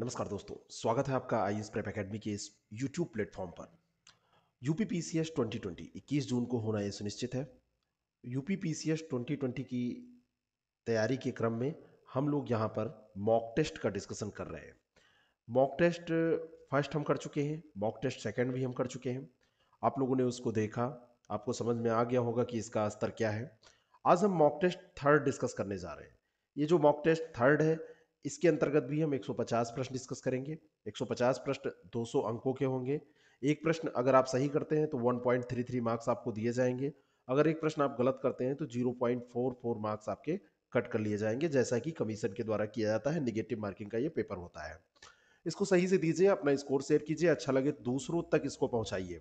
नमस्कार दोस्तों स्वागत है आपका आई एस प्रेप अकेडमी के इस यूट्यूब प्लेटफॉर्म पर U P P C S twenty twenty इक्कीस जून को होना यह सुनिश्चित है U P P C S twenty twenty की तैयारी के क्रम में हम लोग यहाँ पर मॉक टेस्ट का डिस्कशन कर रहे हैं मॉक टेस्ट फर्स्ट हम कर चुके हैं मॉक टेस्ट सेकेंड भी हम कर चुके हैं आप लोगों ने उसको देखा आपको समझ में आ गया होगा कि इसका स्तर क्या है आज हम मॉक टेस्ट थर्ड डिस्कस करने जा रहे हैं ये जो मॉक टेस्ट थर्ड है इसके अंतर्गत भी हम 150 प्रश्न डिस्कस करेंगे 150 प्रश्न 200 अंकों के होंगे एक प्रश्न अगर आप सही करते हैं तो 1.33 मार्क्स आपको दिए जाएंगे अगर एक प्रश्न आप गलत करते हैं तो 0.44 मार्क्स आपके कट कर लिए जाएंगे जैसा कि कमीशन के द्वारा किया जाता है निगेटिव मार्किंग का ये पेपर होता है इसको सही से दीजिए अपना स्कोर शेयर कीजिए अच्छा लगे तो दूसरों तक इसको पहुँचाइए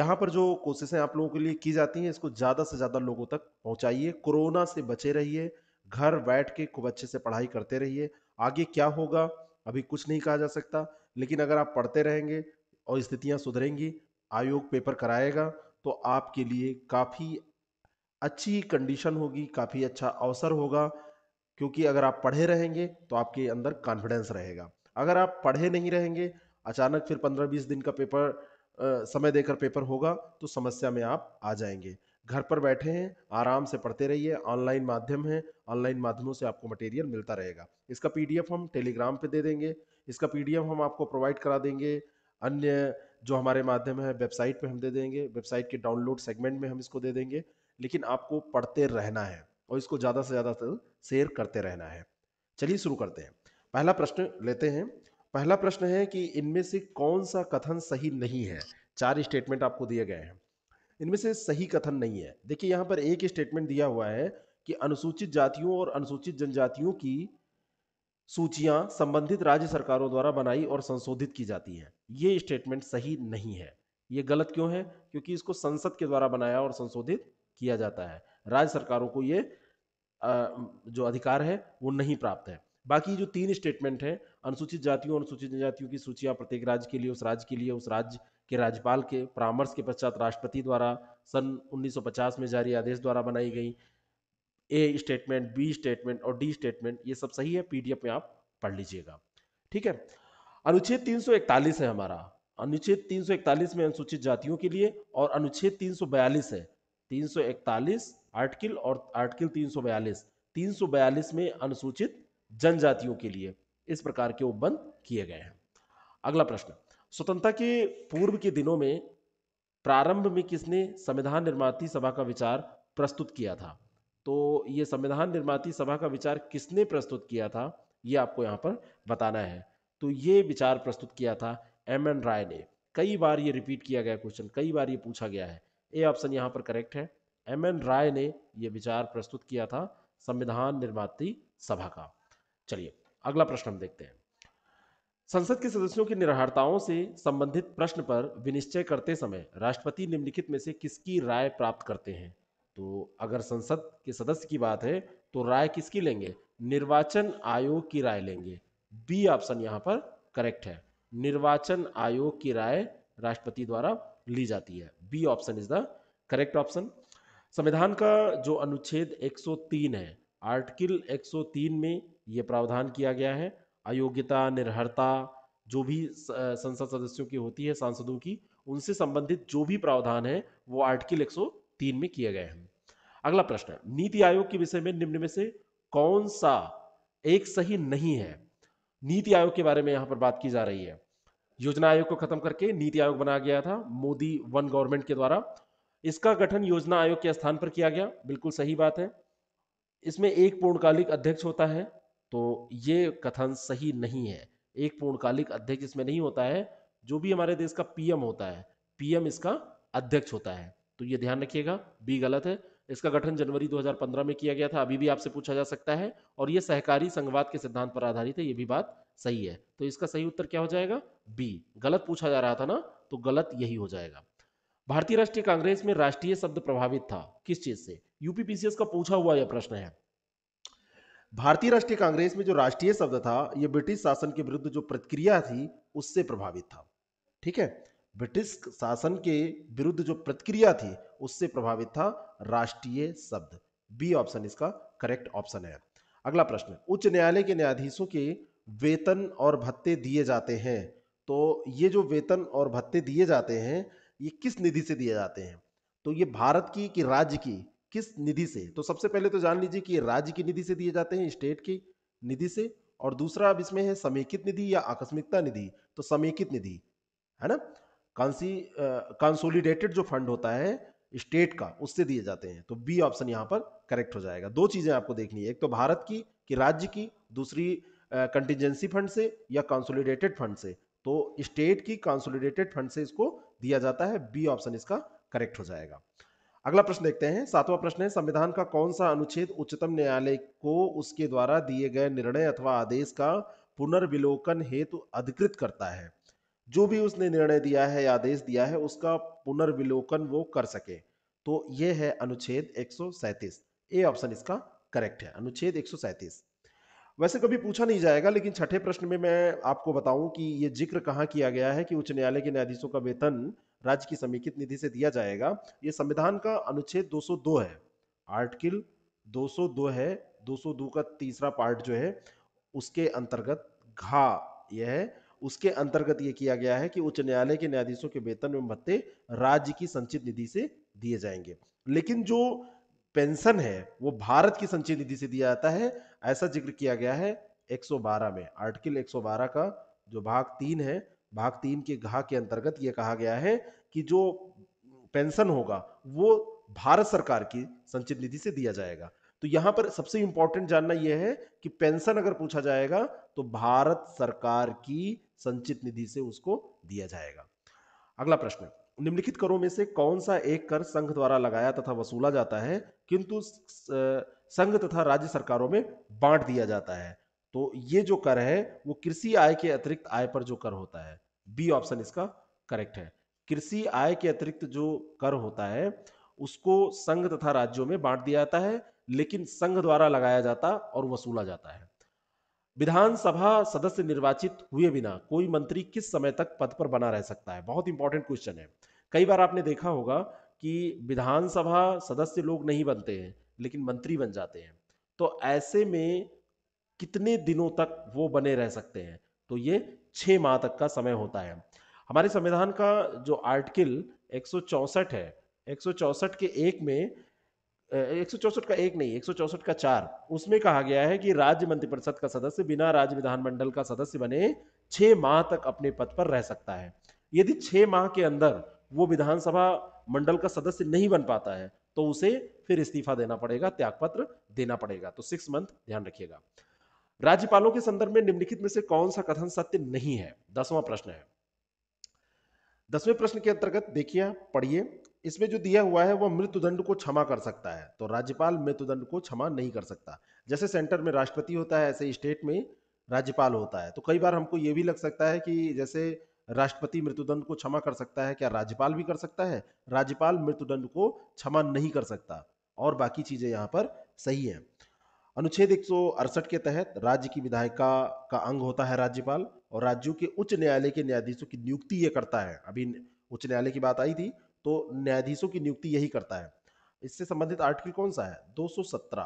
यहाँ पर जो कोशिशें आप लोगों के लिए की जाती हैं इसको ज़्यादा से ज़्यादा लोगों तक पहुँचाइए कोरोना से बचे रहिए घर बैठ के खूब अच्छे से पढ़ाई करते रहिए आगे क्या होगा अभी कुछ नहीं कहा जा सकता लेकिन अगर आप पढ़ते रहेंगे और स्थितियां सुधरेंगी आयोग पेपर कराएगा तो आपके लिए काफ़ी अच्छी कंडीशन होगी काफ़ी अच्छा अवसर होगा क्योंकि अगर आप पढ़े रहेंगे तो आपके अंदर कॉन्फिडेंस रहेगा अगर आप पढ़े नहीं रहेंगे अचानक फिर पंद्रह बीस दिन का पेपर आ, समय देकर पेपर होगा तो समस्या में आप आ जाएंगे घर पर बैठे हैं आराम से पढ़ते रहिए ऑनलाइन माध्यम है ऑनलाइन माध्यमों से आपको मटेरियल मिलता रहेगा इसका पीडीएफ हम टेलीग्राम पे दे देंगे इसका पीडीएफ हम आपको प्रोवाइड करा देंगे अन्य जो हमारे माध्यम है वेबसाइट पे हम दे देंगे वेबसाइट के डाउनलोड सेगमेंट में हम इसको दे देंगे लेकिन आपको पढ़ते रहना है और इसको ज़्यादा से ज़्यादा शेयर करते रहना है चलिए शुरू करते हैं पहला प्रश्न लेते हैं पहला प्रश्न है कि इनमें से कौन सा कथन सही नहीं है चार स्टेटमेंट आपको दिए गए हैं इनमें से सही कथन नहीं है देखिए यहाँ पर एक स्टेटमेंट दिया हुआ है कि अनुसूचित जातियों और अनुसूचित जनजातियों की सूचियां संबंधित राज्य सरकारों द्वारा बनाई और संशोधित की जाती हैं ये स्टेटमेंट सही नहीं है ये गलत क्यों है क्योंकि इसको संसद के द्वारा बनाया और संशोधित किया जाता है राज्य सरकारों को ये जो अधिकार है वो नहीं प्राप्त है बाकी जो तीन स्टेटमेंट है अनुसूचित जातियों अनुसूचित जनजातियों की सूचियां प्रत्येक राज्य के लिए उस राज्य के लिए उस राज्य कि राज्यपाल के परामर्श के पश्चात राष्ट्रपति द्वारा सन 1950 में जारी आदेश द्वारा बनाई गई ए स्टेटमेंट बी स्टेटमेंट और डी स्टेटमेंट ये सब सही है पीडीएफ में आप पढ़ लीजिएगा ठीक है अनुच्छेद 341 है हमारा अनुच्छेद 341 में अनुसूचित जातियों के लिए और अनुच्छेद 342 है 341 आर्टिकल और आर्टिकल 342 342 में अनुसूचित जनजातियों के लिए इस प्रकार के उपबंध किए गए हैं अगला प्रश्न स्वतंत्रता के पूर्व के दिनों में प्रारंभ में किसने संविधान निर्माती सभा का विचार प्रस्तुत किया था तो ये संविधान निर्माती सभा का विचार किसने प्रस्तुत किया था ये आपको यहाँ पर बताना है तो ये विचार प्रस्तुत किया था एम एन राय ने कई बार ये रिपीट किया गया क्वेश्चन कई बार ये पूछा गया है ए ऑप्शन यहाँ पर करेक्ट है एम एन राय ने यह विचार प्रस्तुत किया था संविधान निर्माती सभा का चलिए अगला प्रश्न हम देखते हैं संसद के सदस्यों की निराहारताओं से संबंधित प्रश्न पर विनिश्चय करते समय राष्ट्रपति निम्नलिखित में से किसकी राय प्राप्त करते हैं तो अगर संसद के सदस्य की बात है तो राय किसकी लेंगे निर्वाचन आयोग की राय लेंगे बी ऑप्शन यहाँ पर करेक्ट है निर्वाचन आयोग की राय राष्ट्रपति द्वारा ली जाती है B option is the correct option संविधान का जो अनुच्छेद 103 है आर्टिकल 103 में यह प्रावधान किया गया है अयोग्यता निर्हरता जो भी संसद सदस्यों की होती है सांसदों की उनसे संबंधित जो भी प्रावधान है वो आर्टिकल 103 में किए गए हैं अगला प्रश्न नीति आयोग के विषय में निम्न में से कौन सा एक सही नहीं है नीति आयोग के बारे में यहां पर बात की जा रही है योजना आयोग को खत्म करके नीति आयोग बनाया गया था मोदी वन गवर्नमेंट के द्वारा इसका गठन योजना आयोग के स्थान पर किया गया बिल्कुल सही बात है इसमें एक पूर्णकालिक अध्यक्ष होता है तो ये कथन सही नहीं है एक पूर्णकालिक अध्यक्ष इसमें नहीं होता है जो भी हमारे देश का पीएम होता है पीएम इसका अध्यक्ष होता है तो ये ध्यान रखिएगा बी गलत है इसका गठन जनवरी 2015 में किया गया था अभी भी आपसे पूछा जा सकता है और ये सहकारी संघवाद के सिद्धांत पर आधारित है ये भी बात सही है तो इसका सही उत्तर क्या हो जाएगा बी गलत पूछा जा रहा था ना तो गलत यही हो जाएगा भारतीय राष्ट्रीय कांग्रेस में राष्ट्रीय शब्द प्रभावित था किस चीज से यूपीपीसीएस का पूछा हुआ यह प्रश्न है भारतीय राष्ट्रीय कांग्रेस में जो राष्ट्रीय शब्द था यह ब्रिटिश शासन के विरुद्ध जो प्रतिक्रिया थी उससे प्रभावित था ठीक है ब्रिटिश शासन के विरुद्ध जो प्रतिक्रिया थी उससे प्रभावित था राष्ट्रीय शब्द बी ऑप्शन इसका करेक्ट ऑप्शन है अगला प्रश्न उच्च न्यायालय के न्यायाधीशों के वेतन और भत्ते दिए जाते हैं तो ये जो वेतन और भत्ते दिए जाते हैं ये किस निधि से दिए जाते हैं तो ये भारत की कि राज्य की किस निधि से तो सबसे पहले तो जान लीजिए कि राज्य की निधि से दिए जाते हैं स्टेट की निधि से और दूसरा अब इसमें है समेकित निधि या आकस्मिकता निधि तो समेकित निधि है ना कांसी कंसोलिडेटेड जो फंड होता है स्टेट का उससे दिए जाते हैं तो बी ऑप्शन यहाँ पर करेक्ट हो जाएगा दो चीजें आपको देखनी है एक तो भारत की कि राज्य की दूसरी कंटिजेंसी फंड से या कंसोलिडेटेड फंड से तो स्टेट की कंसोलिडेटेड फंड से इसको दिया जाता है बी ऑप्शन इसका करेक्ट हो जाएगा अगला प्रश्न देखते हैं सातवां प्रश्न है संविधान का कौन सा अनुच्छेद उच्चतम न्यायालय को उसके द्वारा दिए गए निर्णय अथवा आदेश का पुनर्विलोकन हेतु अधिकृत करता है जो भी उसने निर्णय दिया है या आदेश दिया है उसका पुनर्विलोकन वो कर सके तो ये है अनुच्छेद एक ए ऑप्शन इसका करेक्ट है अनुच्छेद एक वैसे कभी पूछा नहीं जाएगा लेकिन छठे प्रश्न में मैं आपको बताऊं कि ये जिक्र कहाँ किया गया है कि उच्च न्यायालय के न्यायाधीशों का वेतन राज्य की समेकित निधि से दिया जाएगा ये संविधान का अनुच्छेद 202 है आर्टिकल 202 है 202 का तीसरा पार्ट जो है उसके अंतर्गत घा यह है उसके अंतर्गत ये किया गया है कि उच्च न्यायालय के न्यायाधीशों के वेतन एवं भत्ते राज्य की संचित निधि से दिए जाएंगे लेकिन जो पेंशन है वो भारत की संचित निधि से दिया जाता है ऐसा जिक्र किया गया है 112 में आर्टिकल 112 का जो भाग तीन है भाग तीन के घा के अंतर्गत यह कहा गया है कि जो पेंशन होगा वो भारत सरकार की संचित निधि से दिया जाएगा तो यहां पर सबसे इंपॉर्टेंट जानना यह है कि पेंशन अगर पूछा जाएगा तो भारत सरकार की संचित निधि से उसको दिया जाएगा अगला प्रश्न निम्नलिखित करों में से कौन सा एक कर संघ द्वारा लगाया तथा वसूला जाता है किंतु संघ तथा राज्य सरकारों में बांट दिया जाता है तो ये जो कर है वो कृषि आय के अतिरिक्त आय पर जो कर होता है बी ऑप्शन इसका करेक्ट है कृषि आय के अतिरिक्त जो कर होता है उसको संघ तथा राज्यों में बांट दिया जाता है लेकिन संघ द्वारा लगाया जाता और वसूला जाता है विधानसभा सदस्य निर्वाचित हुए बिना कोई मंत्री किस समय तक पद पर बना रह सकता है बहुत इंपॉर्टेंट क्वेश्चन है कई बार आपने देखा होगा कि विधानसभा सदस्य लोग नहीं बनते हैं लेकिन मंत्री बन जाते हैं तो ऐसे में कितने दिनों तक वो बने रह सकते हैं तो ये छह माह तक का समय होता है हमारे संविधान का जो आर्टिकल एक है एक के एक में एक का एक नहीं एक का चार उसमें कहा गया है कि राज्य मंत्रिपरिषद का सदस्य बिना राज्य विधानमंडल का सदस्य बने छ माह तक अपने पद पर रह सकता है यदि छह माह के अंदर वो विधानसभा मंडल का सदस्य नहीं बन पाता है तो उसे फिर इस्तीफा देना पड़ेगा त्यागपत्र देना पड़ेगा तो सिक्स मंथ ध्यान रखिएगा राज्यपालों के संदर्भ में निम्नलिखित में से कौन सा कथन सत्य नहीं है दसवां प्रश्न है दसवें प्रश्न के अंतर्गत देखिए पढ़िए इसमें जो दिया हुआ है वह मृत्युदंड को क्षमा कर सकता है तो राज्यपाल मृत्युदंड को क्षमा नहीं कर सकता जैसे सेंटर में राष्ट्रपति होता है ऐसे स्टेट में राज्यपाल होता है तो कई बार हमको ये भी लग सकता है कि जैसे राष्ट्रपति मृत्युदंड को क्षमा कर सकता है क्या राज्यपाल भी कर सकता है राज्यपाल मृत्युदंड को क्षमा नहीं कर सकता और बाकी चीजें यहाँ पर सही है अनुच्छेद एक के तहत राज्य की विधायिका का अंग होता है राज्यपाल और राज्यों के उच्च न्यायालय के न्यायाधीशों की नियुक्ति ये करता है अभी उच्च न्यायालय की बात आई थी तो न्यायाधीशों की नियुक्ति यही करता है इससे संबंधित आर्टिकल कौन सा है 217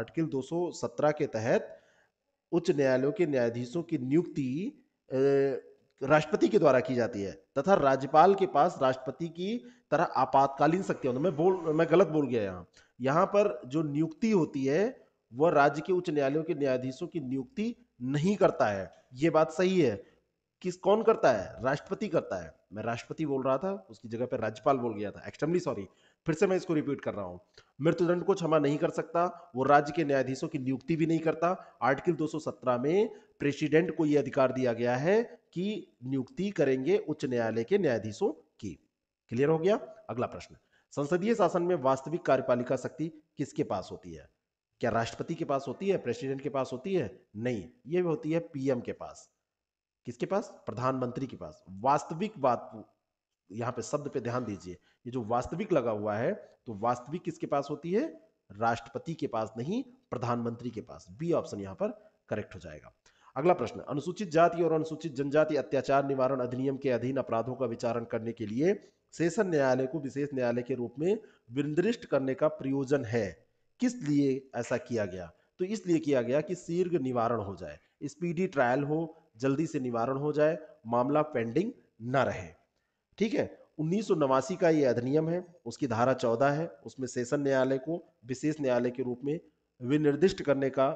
आर्टिकल 217 के तहत उच्च न्यायालयों के न्यायाधीशों की नियुक्ति राष्ट्रपति के द्वारा की जाती है तथा राज्यपाल के पास राष्ट्रपति की तरह आपातकालीन शक्तियां मैं बोल मैं गलत बोल गया यहाँ यहाँ पर जो नियुक्ति होती है वह राज्य के उच्च न्यायालयों के न्यायाधीशों की नियुक्ति नहीं करता है ये बात सही है किस कौन करता है राष्ट्रपति करता है मैं राष्ट्रपति बोल रहा था उसकी जगह पर राज्यपाल बोल गया था एक्सट्रीमली सॉरी फिर से मैं इसको रिपीट कर रहा हूँ मृत्युदंड को क्षमा नहीं कर सकता वो राज्य के न्यायाधीशों की नियुक्ति भी नहीं करता आर्टिकल 217 में प्रेसिडेंट को यह अधिकार दिया गया है कि नियुक्ति करेंगे उच्च न्यायालय के न्यायाधीशों की क्लियर हो गया अगला प्रश्न संसदीय शासन में वास्तविक कार्यपालिका शक्ति किसके पास होती है क्या राष्ट्रपति के पास होती है प्रेसिडेंट के पास होती है नहीं ये होती है पीएम के पास किसके पास प्रधानमंत्री के पास वास्तविक बात यहाँ पे शब्द पे ध्यान दीजिए ये जो वास्तविक लगा हुआ है तो वास्तविक किसके पास होती है राष्ट्रपति के पास नहीं प्रधानमंत्री के पास बी ऑप्शन यहाँ पर करेक्ट हो जाएगा अगला प्रश्न अनुसूचित जाति और अनुसूचित जनजाति अत्याचार निवारण अधिनियम के अधीन अपराधों का विचारण करने के लिए सेशन न्यायालय को विशेष न्यायालय के रूप में निर्दिष्ट करने का प्रयोजन है किस लिए ऐसा किया गया तो इसलिए किया गया कि शीर्घ निवारण हो जाए स्पीडी ट्रायल हो जल्दी से निवारण हो जाए मामला पेंडिंग ना रहे ठीक है उन्नीस का ये अधिनियम है उसकी धारा चौदह है उसमें सेशन न्यायालय को विशेष न्यायालय के रूप में विनिर्दिष्ट करने का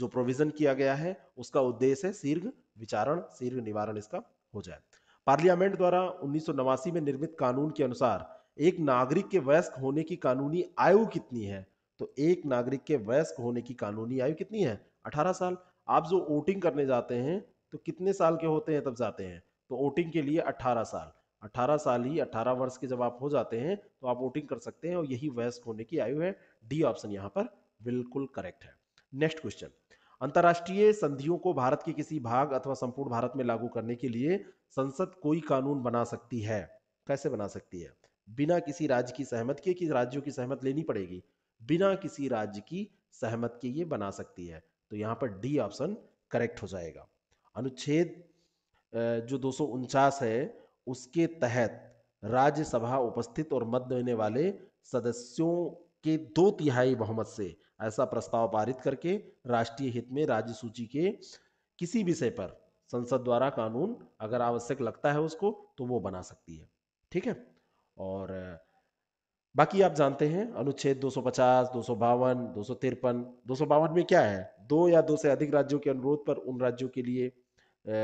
जो प्रोविजन किया गया है उसका उद्देश्य है शीर्घ विचारण शीर्घ निवारण इसका हो जाए पार्लियामेंट द्वारा उन्नीस में निर्मित कानून के अनुसार एक नागरिक के वयस्क होने की कानूनी आयु कितनी है तो एक नागरिक के वयस्क होने की कानूनी आयु कितनी है अठारह साल आप जो वोटिंग करने जाते हैं तो कितने साल के होते हैं तब जाते हैं तो वोटिंग के लिए 18 साल 18 साल ही 18 वर्ष के जब आप हो जाते हैं तो आप वोटिंग कर सकते हैं और यही वयस्क होने की आयु है डी ऑप्शन यहाँ पर बिल्कुल करेक्ट है नेक्स्ट क्वेश्चन अंतर्राष्ट्रीय संधियों को भारत के किसी भाग अथवा संपूर्ण भारत में लागू करने के लिए संसद कोई कानून बना सकती है कैसे बना सकती है बिना किसी राज्य की सहमत के कि राज्यों की सहमत लेनी पड़ेगी बिना किसी राज्य की सहमत के ये बना सकती है तो यहाँ पर डी ऑप्शन करेक्ट हो जाएगा अनुच्छेद जो दो है उसके तहत राज्यसभा उपस्थित और मत देने वाले सदस्यों के दो तिहाई बहुमत से ऐसा प्रस्ताव पारित करके राष्ट्रीय हित में राज्य सूची के किसी विषय पर संसद द्वारा कानून अगर आवश्यक लगता है उसको तो वो बना सकती है ठीक है और बाकी आप जानते हैं अनुच्छेद 250, दो सौ बावन दो सौ तिरपन दो सौ बावन में क्या है दो या दो से अधिक राज्यों के अनुरोध पर उन राज्यों के लिए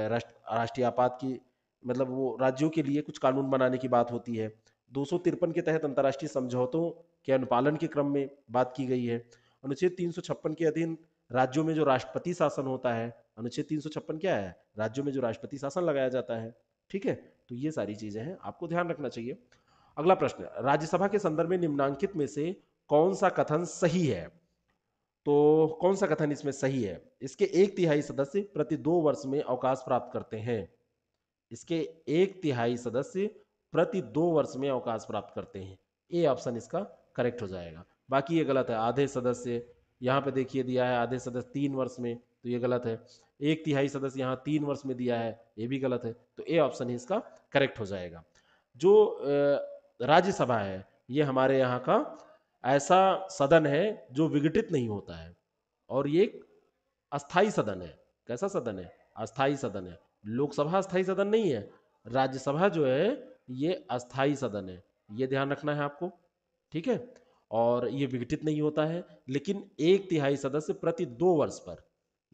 राष्ट्रीय आपात की मतलब वो राज्यों के लिए कुछ कानून बनाने की बात होती है दो के तहत अंतर्राष्ट्रीय समझौतों के अनुपालन के क्रम में बात की गई है अनुच्छेद तीन के अधीन राज्यों में जो राष्ट्रपति शासन होता है अनुच्छेद तीन क्या है राज्यों में जो राष्ट्रपति शासन लगाया जाता है ठीक है तो ये सारी चीजें हैं आपको ध्यान रखना चाहिए अगला प्रश्न राज्यसभा के संदर्भ में निम्नांकित में से कौन सा कथन सही है तो कौन सा कथन इसमें सही है इसके एक तिहाई सदस्य प्रति दो वर्ष में अवकाश प्राप्त करते हैं इसके एक तिहाई सदस्य प्रति दो वर्ष में अवकाश प्राप्त करते हैं ए ऑप्शन इसका करेक्ट हो जाएगा बाकी ये गलत है आधे सदस्य यहाँ पे देखिए दिया है आधे सदस्य तीन वर्ष में तो ये गलत है एक तिहाई सदस्य यहाँ तीन वर्ष में दिया है ये भी गलत है तो ए ऑप्शन ही इसका करेक्ट हो जाएगा जो राज्यसभा है ये हमारे यहाँ का ऐसा सदन है जो विघटित नहीं होता है और ये एक अस्थाई सदन है कैसा सदन है अस्थाई सदन है लोकसभा अस्थाई सदन नहीं है राज्यसभा जो है ये अस्थाई सदन है ये ध्यान रखना है आपको ठीक है और ये विघटित नहीं होता है लेकिन एक तिहाई सदस्य प्रति दो वर्ष पर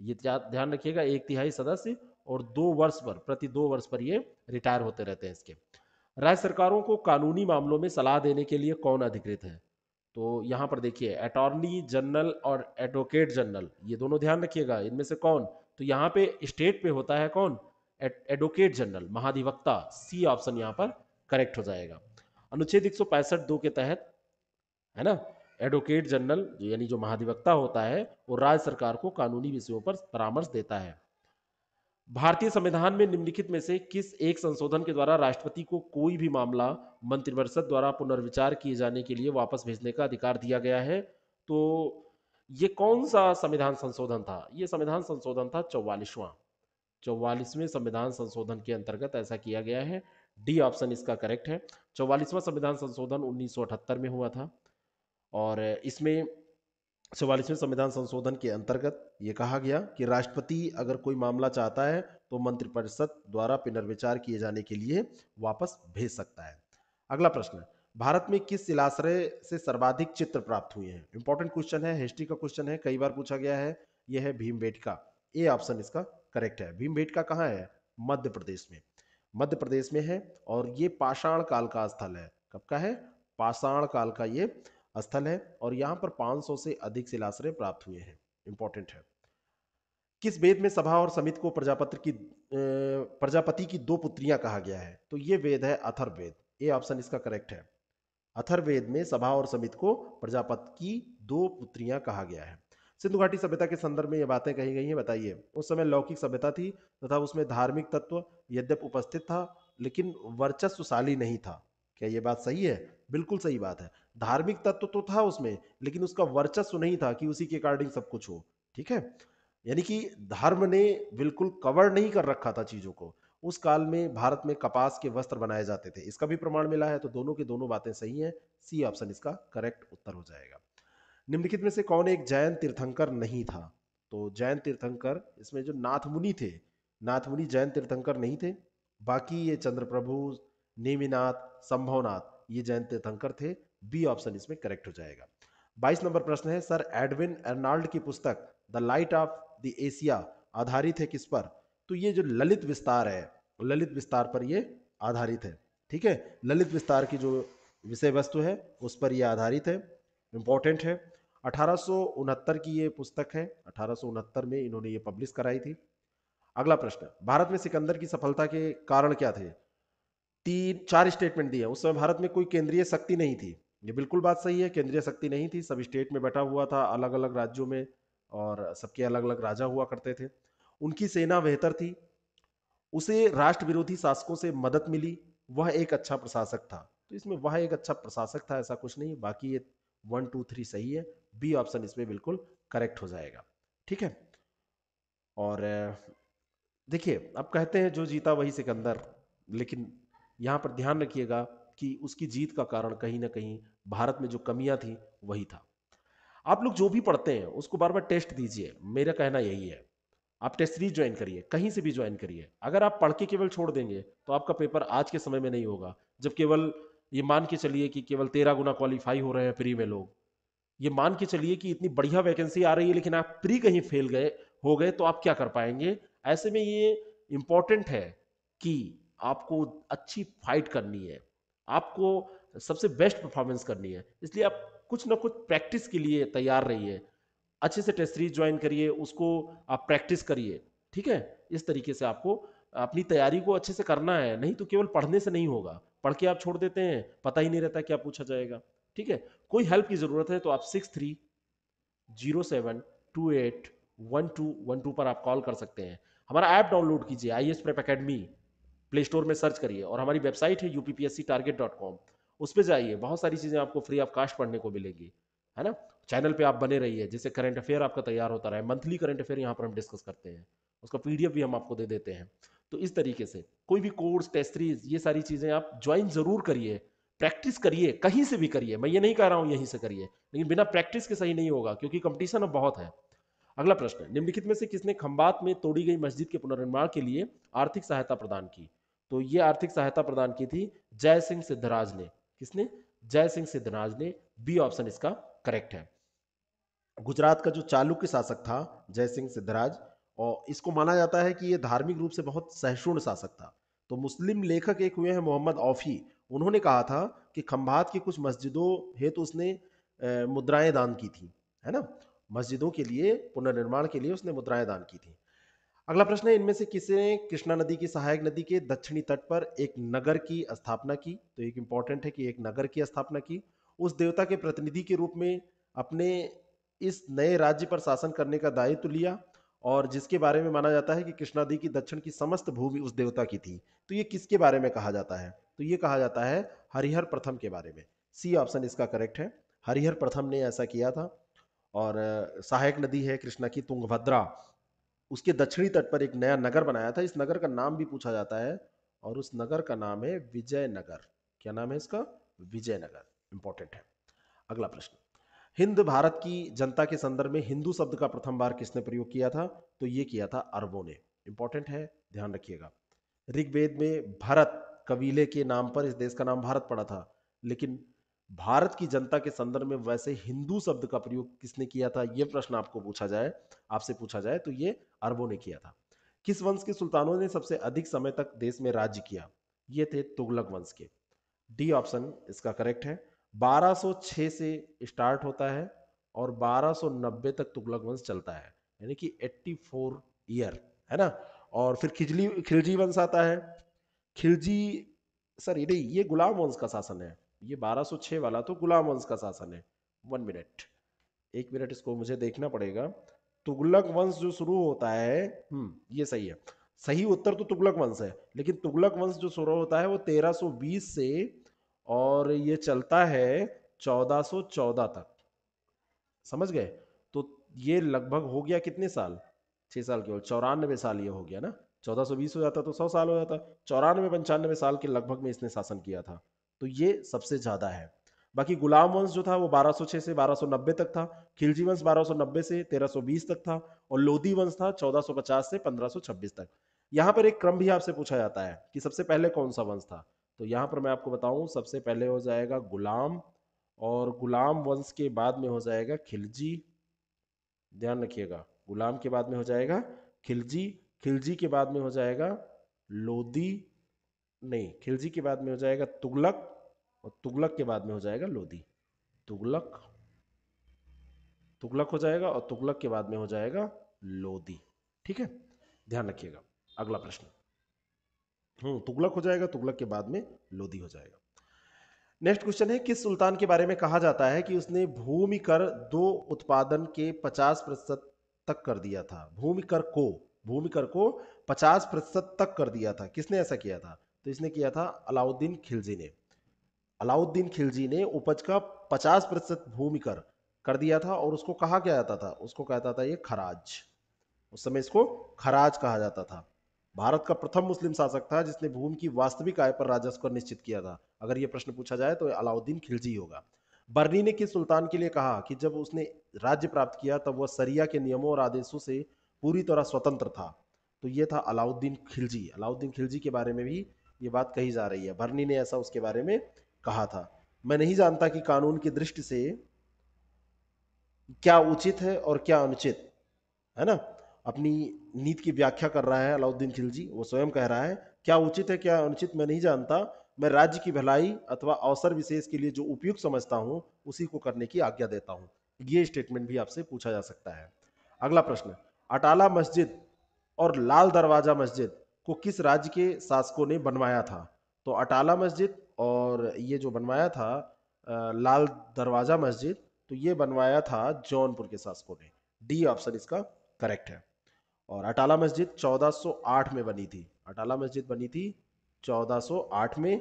ये ध्यान रखिएगा एक तिहाई सदस्य और दो वर्ष पर प्रति दो वर्ष पर ये रिटायर होते रहते हैं इसके राज्य सरकारों को कानूनी मामलों में सलाह देने के लिए कौन अधिकृत है तो यहाँ पर देखिए अटॉर्नी जनरल और एडवोकेट जनरल ये दोनों ध्यान रखिएगा इनमें से कौन तो यहाँ पे स्टेट पे होता है कौन एडवोकेट जनरल महाधिवक्ता सी ऑप्शन यहाँ पर करेक्ट हो जाएगा अनुच्छेद एक दो के तहत है ना एडवोकेट जनरल यानी जो महाधिवक्ता होता है वो राज्य सरकार को कानूनी विषयों पर परामर्श देता है भारतीय संविधान में निम्नलिखित में से किस एक संशोधन के द्वारा राष्ट्रपति को कोई भी मामला मंत्रिपरिषद द्वारा पुनर्विचार किए जाने के लिए वापस भेजने का अधिकार दिया गया है तो ये कौन सा संविधान संशोधन था ये संविधान संशोधन था चौवालिसवां चौवालीसवें संविधान संशोधन के अंतर्गत ऐसा किया गया है डी ऑप्शन इसका करेक्ट है चौवालीसवां संविधान संशोधन उन्नीस में हुआ था और इसमें चौवालीसवें संविधान संशोधन के अंतर्गत ये कहा गया कि राष्ट्रपति अगर कोई मामला चाहता है तो मंत्रिपरिषद द्वारा पुनर्विचार किए जाने के लिए वापस भेज सकता है अगला प्रश्न भारत में किस जिलाश्रय से सर्वाधिक चित्र प्राप्त हुए हैं इंपॉर्टेंट क्वेश्चन है हिस्ट्री का क्वेश्चन है कई बार पूछा गया है यह है भीम ए ऑप्शन इसका करेक्ट है भीम बेटका कहाँ है मध्य प्रदेश में मध्य प्रदेश में है और ये पाषाण काल का स्थल है कब का है पाषाण काल का ये स्थल है और यहाँ पर 500 से अधिक शिलाश्रय प्राप्त हुए हैं इंपॉर्टेंट है किस वेद में सभा और समित को प्रजापति की प्रजापति की दो पुत्रियां कहा गया है तो ये वेद है अथर्वेद ये ऑप्शन इसका करेक्ट है अथर्वेद में सभा और समित को प्रजापति की दो पुत्रियां कहा गया है सिंधु घाटी सभ्यता के संदर्भ में ये बातें कही गई हैं बताइए उस समय लौकिक सभ्यता थी तथा उसमें धार्मिक तत्व यद्यप उपस्थित था लेकिन वर्चस्वशाली नहीं था क्या ये बात सही है बिल्कुल सही बात है धार्मिक तत्व तो था उसमें लेकिन उसका वर्चस्व नहीं था कि उसी के अकॉर्डिंग सब कुछ हो ठीक है यानी कि धर्म ने बिल्कुल कवर नहीं कर रखा था चीजों को उस काल में भारत में कपास के वस्त्र बनाए जाते थे इसका भी प्रमाण मिला है तो दोनों के दोनों बातें सही हैं सी ऑप्शन इसका करेक्ट उत्तर हो जाएगा निम्नलिखित में से कौन एक जैन तीर्थंकर नहीं था तो जैन तीर्थंकर इसमें जो नाथमुनि थे नाथमुनि जैन तीर्थंकर नहीं थे बाकी ये चंद्रप्रभु नेमिनाथ संभवनाथ ये जैन तीर्थंकर थे बी ऑप्शन इसमें करेक्ट हो जाएगा बाईस नंबर प्रश्न है सर एडविन एर्नाल्ड की पुस्तक the light of the Asia आधारित है किस पर तो ये जो ललित विस्तार है ललित विस्तार पर ये आधारित है ठीक है ललित विस्तार की जो विषय वस्तु है उस पर यह आधारित है इम्पोर्टेंट है अठारह की ये पुस्तक है अठारह में इन्होंने ये पब्लिश कराई थी अगला प्रश्न भारत में सिकंदर की सफलता के कारण क्या थे तीन चार स्टेटमेंट दिए उस समय भारत में कोई केंद्रीय शक्ति नहीं थी ये बिल्कुल बात सही है केंद्रीय शक्ति नहीं थी सब स्टेट में बैठा हुआ था अलग अलग राज्यों में और सबके अलग अलग राजा हुआ करते थे उनकी सेना बेहतर थी उसे राष्ट्र विरोधी शासकों से मदद मिली वह एक अच्छा प्रशासक था तो इसमें वह एक अच्छा प्रशासक था ऐसा कुछ नहीं बाकी ये वन टू थ्री सही है बी ऑप्शन इसमें बिल्कुल करेक्ट हो जाएगा ठीक है और देखिए अब कहते हैं जो जीता वही सिकंदर लेकिन यहाँ पर ध्यान रखिएगा कि उसकी जीत का कारण कहीं ना कहीं भारत में जो कमियां थी वही था आप लोग जो भी पढ़ते हैं उसको बार बार टेस्ट दीजिए मेरा कहना यही है आप टेस्ट सीरीज ज्वाइन करिए कहीं से भी ज्वाइन करिए अगर आप पढ़ के केवल छोड़ देंगे तो आपका पेपर आज के समय में नहीं होगा जब केवल ये मान के चलिए कि केवल तेरह गुना क्वालिफाई हो रहे हैं प्री में लोग ये मान के चलिए कि इतनी बढ़िया वैकेंसी आ रही है लेकिन आप प्री कहीं फेल गए हो गए तो आप क्या कर पाएंगे ऐसे में ये इंपॉर्टेंट है कि आपको अच्छी फाइट करनी है आपको सबसे बेस्ट परफॉर्मेंस करनी है इसलिए आप कुछ ना कुछ प्रैक्टिस के लिए तैयार रहिए अच्छे से टेस्ट सीरीज ज्वाइन करिए उसको आप प्रैक्टिस करिए ठीक है इस तरीके से आपको अपनी तैयारी को अच्छे से करना है नहीं तो केवल पढ़ने से नहीं होगा पढ़ के आप छोड़ देते हैं पता ही नहीं रहता क्या पूछा जाएगा ठीक है कोई हेल्प की ज़रूरत है तो आप six three zero seven two eight one two one two पर आप कॉल कर सकते हैं हमारा ऐप डाउनलोड कीजिए I S prep academy play store में सर्च करिए और हमारी वेबसाइट है U P P S C target dot com उस पर जाइए बहुत सारी चीज़ें आपको फ्री ऑफ कास्ट पढ़ने को मिलेगी है ना चैनल पे आप बने रहिए जैसे करंट अफेयर आपका तैयार होता रहा है मंथली करंट अफेयर यहाँ पर हम डिस्कस करते हैं उसका पीडीएफ भी हम आपको दे देते हैं तो इस तरीके से कोई भी कोर्स टेस्ट सीरीज ये सारी चीज़ें आप ज्वाइन ज़रूर करिए प्रैक्टिस करिए कहीं से भी करिए मैं ये नहीं कह रहा हूँ यहीं से करिए लेकिन बिना प्रैक्टिस के सही नहीं होगा क्योंकि कंपटीशन अब बहुत है अगला प्रश्न निम्नलिखित में से किसने खम्बात में तोड़ी गई मस्जिद के पुनर्निर्माण के लिए आर्थिक सहायता प्रदान की तो ये आर्थिक सहायता प्रदान की थी जय सिंह सिद्धराज ने किसने जय सिंह सिद्धराज ने बी ऑप्शन इसका करेक्ट है गुजरात का जो चालुक्य शासक था जय सिंह सिद्धराज और इसको माना जाता है कि ये धार्मिक रूप से बहुत सहिष्णु शासक था तो मुस्लिम लेखक एक हुए हैं मोहम्मद औफी उन्होंने कहा था कि खम्भात की कुछ मस्जिदों हेतु तो उसने मुद्राएं दान की थी है ना मस्जिदों के लिए पुनर्निर्माण के लिए उसने मुद्राएं दान की थी अगला प्रश्न है इनमें से किसने कृष्णा नदी की सहायक नदी के दक्षिणी तट पर एक नगर की स्थापना की तो एक इंपॉर्टेंट है कि एक नगर की स्थापना की उस देवता के प्रतिनिधि के रूप में अपने इस नए राज्य पर शासन करने का दायित्व लिया और जिसके बारे में माना जाता है कि कृष्णा नदी की दक्षिण की समस्त भूमि उस देवता की थी तो ये किसके बारे में कहा जाता है तो ये कहा जाता है हरिहर प्रथम के बारे में सी ऑप्शन इसका करेक्ट है हरिहर प्रथम ने ऐसा किया था और सहायक नदी है कृष्णा की तुंगभद्रा उसके दक्षिणी तट पर एक नया नगर बनाया था इस नगर का नाम भी पूछा जाता है और उस नगर का नाम है विजयनगर क्या नाम है इसका विजयनगर इंपॉर्टेंट है अगला प्रश्न हिंद भारत की जनता के संदर्भ में हिंदू शब्द का प्रथम बार किसने प्रयोग किया था तो यह किया था अरबों ने इंपॉर्टेंट है ध्यान रखिएगा ऋग्वेद में भारत कबीले के नाम पर इस देश का नाम भारत पड़ा था लेकिन भारत की जनता के संदर्भ में वैसे हिंदू शब्द का प्रयोग किसने किया था यह प्रश्न आपको पूछा जाए आपसे पूछा जाए तो ये अरबों ने किया था किस वंश के सुल्तानों ने सबसे अधिक समय तक देश में राज्य किया ये थे तुगलक वंश के डी ऑप्शन इसका करेक्ट है 1206 से स्टार्ट होता है और 1290 तक तुगलक वंश चलता है यानी कि 84 ईयर है ना और फिर खिजली खिलजी वंश आता है खिलजी सर ये ये गुलाम वंश का शासन है ये 1206 वाला तो गुलाम वंश का शासन है वन मिनट एक मिनट इसको मुझे देखना पड़ेगा तुगलक वंश जो शुरू होता है हम्म ये सही है सही उत्तर तो तुगलक वंश है लेकिन तुगलक वंश जो शुरू होता है वो 1320 से और ये चलता है 1414 तक समझ गए तो ये लगभग हो गया कितने साल छह साल केवल चौरानवे साल ये हो गया ना 1420 हो जाता तो 100 साल हो जाता चौरानवे पंचानवे साल के लगभग में इसने शासन किया था तो ये सबसे ज़्यादा है बाकी गुलाम वंश जो था वो 1206 से 1290 तक था खिलजी वंश 1290 से 1320 तक था और लोधी वंश था 1450 से 1526 तक यहाँ पर एक क्रम भी आपसे पूछा जाता है कि सबसे पहले कौन सा वंश था तो यहाँ पर मैं आपको बताऊँ सबसे पहले हो जाएगा गुलाम और गुलाम वंश के बाद में हो जाएगा खिलजी ध्यान रखिएगा गुलाम के बाद में हो जाएगा खिलजी खिलजी के बाद में हो जाएगा लोदी नहीं खिलजी के बाद में हो जाएगा तुगलक और तुगलक के बाद में हो जाएगा लोदी तुगलक तुगलक हो जाएगा और तुगलक के बाद में हो जाएगा लोदी ठीक है ध्यान रखिएगा अगला प्रश्न हम्म तुगलक हो जाएगा तुगलक के बाद में लोदी हो जाएगा नेक्स्ट क्वेश्चन है किस सुल्तान के बारे में कहा जाता है कि उसने भूमि कर दो उत्पादन के 50 प्रतिशत तक कर दिया था भूमि कर को भूमि कर को 50 प्रतिशत तक कर दिया था किसने ऐसा किया था तो इसने किया था अलाउद्दीन खिलजी ने अलाउद्दीन खिलजी ने उपज का 50 प्रतिशत भूमि कर कर दिया था और उसको कहा क्या जाता था उसको कहता था ये खराज उस समय इसको खराज कहा जाता था भारत का प्रथम मुस्लिम शासक था जिसने भूमि की वास्तविक आय पर राजस्व कर निश्चित किया था अगर ये प्रश्न पूछा जाए तो अलाउद्दीन खिलजी होगा बर्नी ने किस सुल्तान के लिए कहा कि जब उसने राज्य प्राप्त किया तब वह सरिया के नियमों और आदेशों से पूरी तरह स्वतंत्र था तो ये था अलाउद्दीन खिलजी अलाउद्दीन खिलजी के बारे में भी ये बात कही जा रही है भरनी ने ऐसा उसके बारे में कहा था मैं नहीं जानता कि कानून की दृष्टि से क्या उचित है और क्या अनुचित है ना अपनी नीति की व्याख्या कर रहा है अलाउद्दीन खिलजी वो स्वयं कह रहा है क्या उचित है क्या अनुचित मैं नहीं जानता मैं राज्य की भलाई अथवा अवसर विशेष के लिए जो उपयुक्त समझता हूँ उसी को करने की आज्ञा देता हूँ ये स्टेटमेंट भी आपसे पूछा जा सकता है अगला प्रश्न अटाला मस्जिद और लाल दरवाजा मस्जिद को किस राज्य के शासकों ने बनवाया था तो अटाला मस्जिद और ये जो बनवाया था लाल दरवाज़ा मस्जिद तो ये बनवाया था जौनपुर के शासकों ने डी ऑप्शन इसका करेक्ट है और अटाला मस्जिद 1408 में बनी थी अटाला मस्जिद बनी थी 1408 में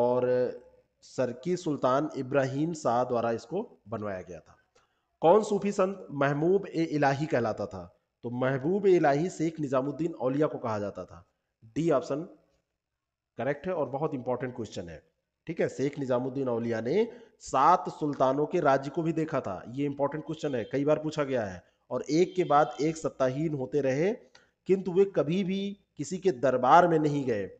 और सरकी सुल्तान इब्राहिम शाह द्वारा इसको बनवाया गया था कौन सूफी संत महबूब ए इलाही कहलाता था तो महबूब ए इलाही शेख निज़ामुद्दीन औलिया को कहा जाता था डी ऑप्शन करेक्ट है और बहुत इंपॉर्टेंट क्वेश्चन है ठीक है शेख निजामुद्दीन अलिया ने सात सुल्तानों के राज्य को भी देखा था ये इंपॉर्टेंट क्वेश्चन है कई बार पूछा गया है और एक के बाद एक सत्ताहीन होते रहे किंतु वे कभी भी किसी के दरबार में नहीं गए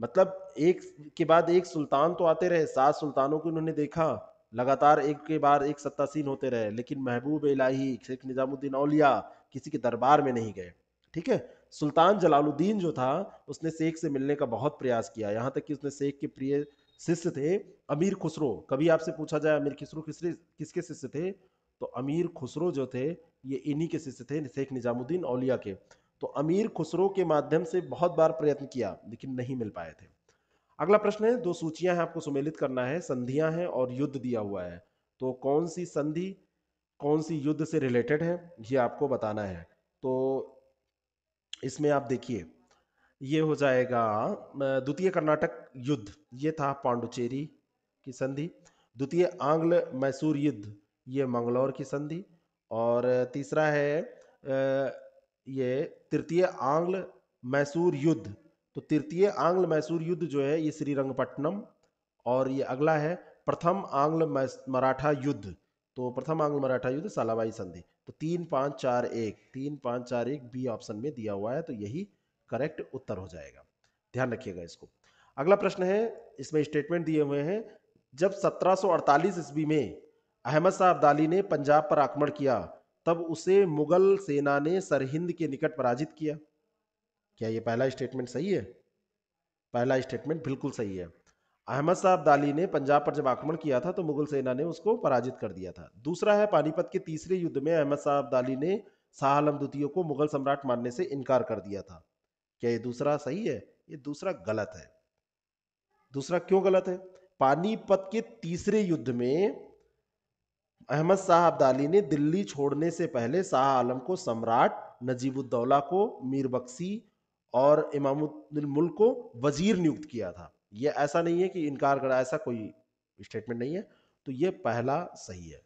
मतलब एक के बाद एक सुल्तान तो आते रहे सात सुल्तानों को उन्होंने देखा लगातार एक के बाद एक सत्तासीन होते रहे लेकिन महबूब इलाही शेख निजामुद्दीन औलिया किसी के दरबार में नहीं गए ठीक है सुल्तान जलालुद्दीन जो था उसने शेख से मिलने का बहुत प्रयास किया यहाँ तक कि उसने शेख के प्रिय शिष्य थे अमीर खुसरो कभी आपसे पूछा जाए अमीर खुसरो किसरे किसके शिष्य थे तो अमीर खुसरो जो थे ये इन्हीं के शिष्य थे शेख निजामुद्दीन औलिया के तो अमीर खुसरो के माध्यम से बहुत बार प्रयत्न किया लेकिन नहीं मिल पाए थे अगला प्रश्न है दो सूचियां हैं आपको सुमेलित करना है संधियां हैं और युद्ध दिया हुआ है तो कौन सी संधि कौन सी युद्ध से रिलेटेड है ये आपको बताना है तो इसमें आप देखिए ये हो जाएगा द्वितीय कर्नाटक युद्ध ये था पांडुचेरी की संधि द्वितीय आंग्ल मैसूर युद्ध ये मंगलौर की संधि और तीसरा है ये तृतीय आंग्ल मैसूर युद्ध तो तृतीय आंग्ल मैसूर युद्ध जो है ये श्रीरंगपट्टनम और ये अगला है प्रथम आंग्ल मराठा युद्ध तो प्रथम आंग्ल मराठा युद्ध सालाबाई संधि तो तीन पाँच चार एक तीन पाँच चार एक बी ऑप्शन में दिया हुआ है तो यही करेक्ट उत्तर हो जाएगा ध्यान रखिएगा इसको अगला प्रश्न है इसमें स्टेटमेंट दिए हुए हैं जब 1748 ईस्वी में अहमद शाह अब्दाली ने पंजाब पर आक्रमण किया तब उसे मुगल सेना ने सरहिंद के निकट पराजित किया क्या ये पहला स्टेटमेंट सही है पहला स्टेटमेंट बिल्कुल सही है अहमद शाह अब्दाली ने पंजाब पर जब आक्रमण किया था तो मुगल सेना ने उसको पराजित कर दिया था दूसरा है पानीपत के तीसरे युद्ध में अहमद शाह अब्दाली ने शाह आलम द्वितीय को मुगल सम्राट मानने से इनकार कर दिया था क्या ये दूसरा सही है ये दूसरा गलत है दूसरा क्यों गलत है पानीपत के तीसरे युद्ध में अहमद शाह अब्दाली ने दिल्ली छोड़ने से पहले शाह आलम को सम्राट नजीबुद्दौला को मीर बख्शी और मुल्क को वजीर नियुक्त किया था यह ऐसा नहीं है कि इनकार करा ऐसा कोई स्टेटमेंट नहीं है तो यह पहला सही है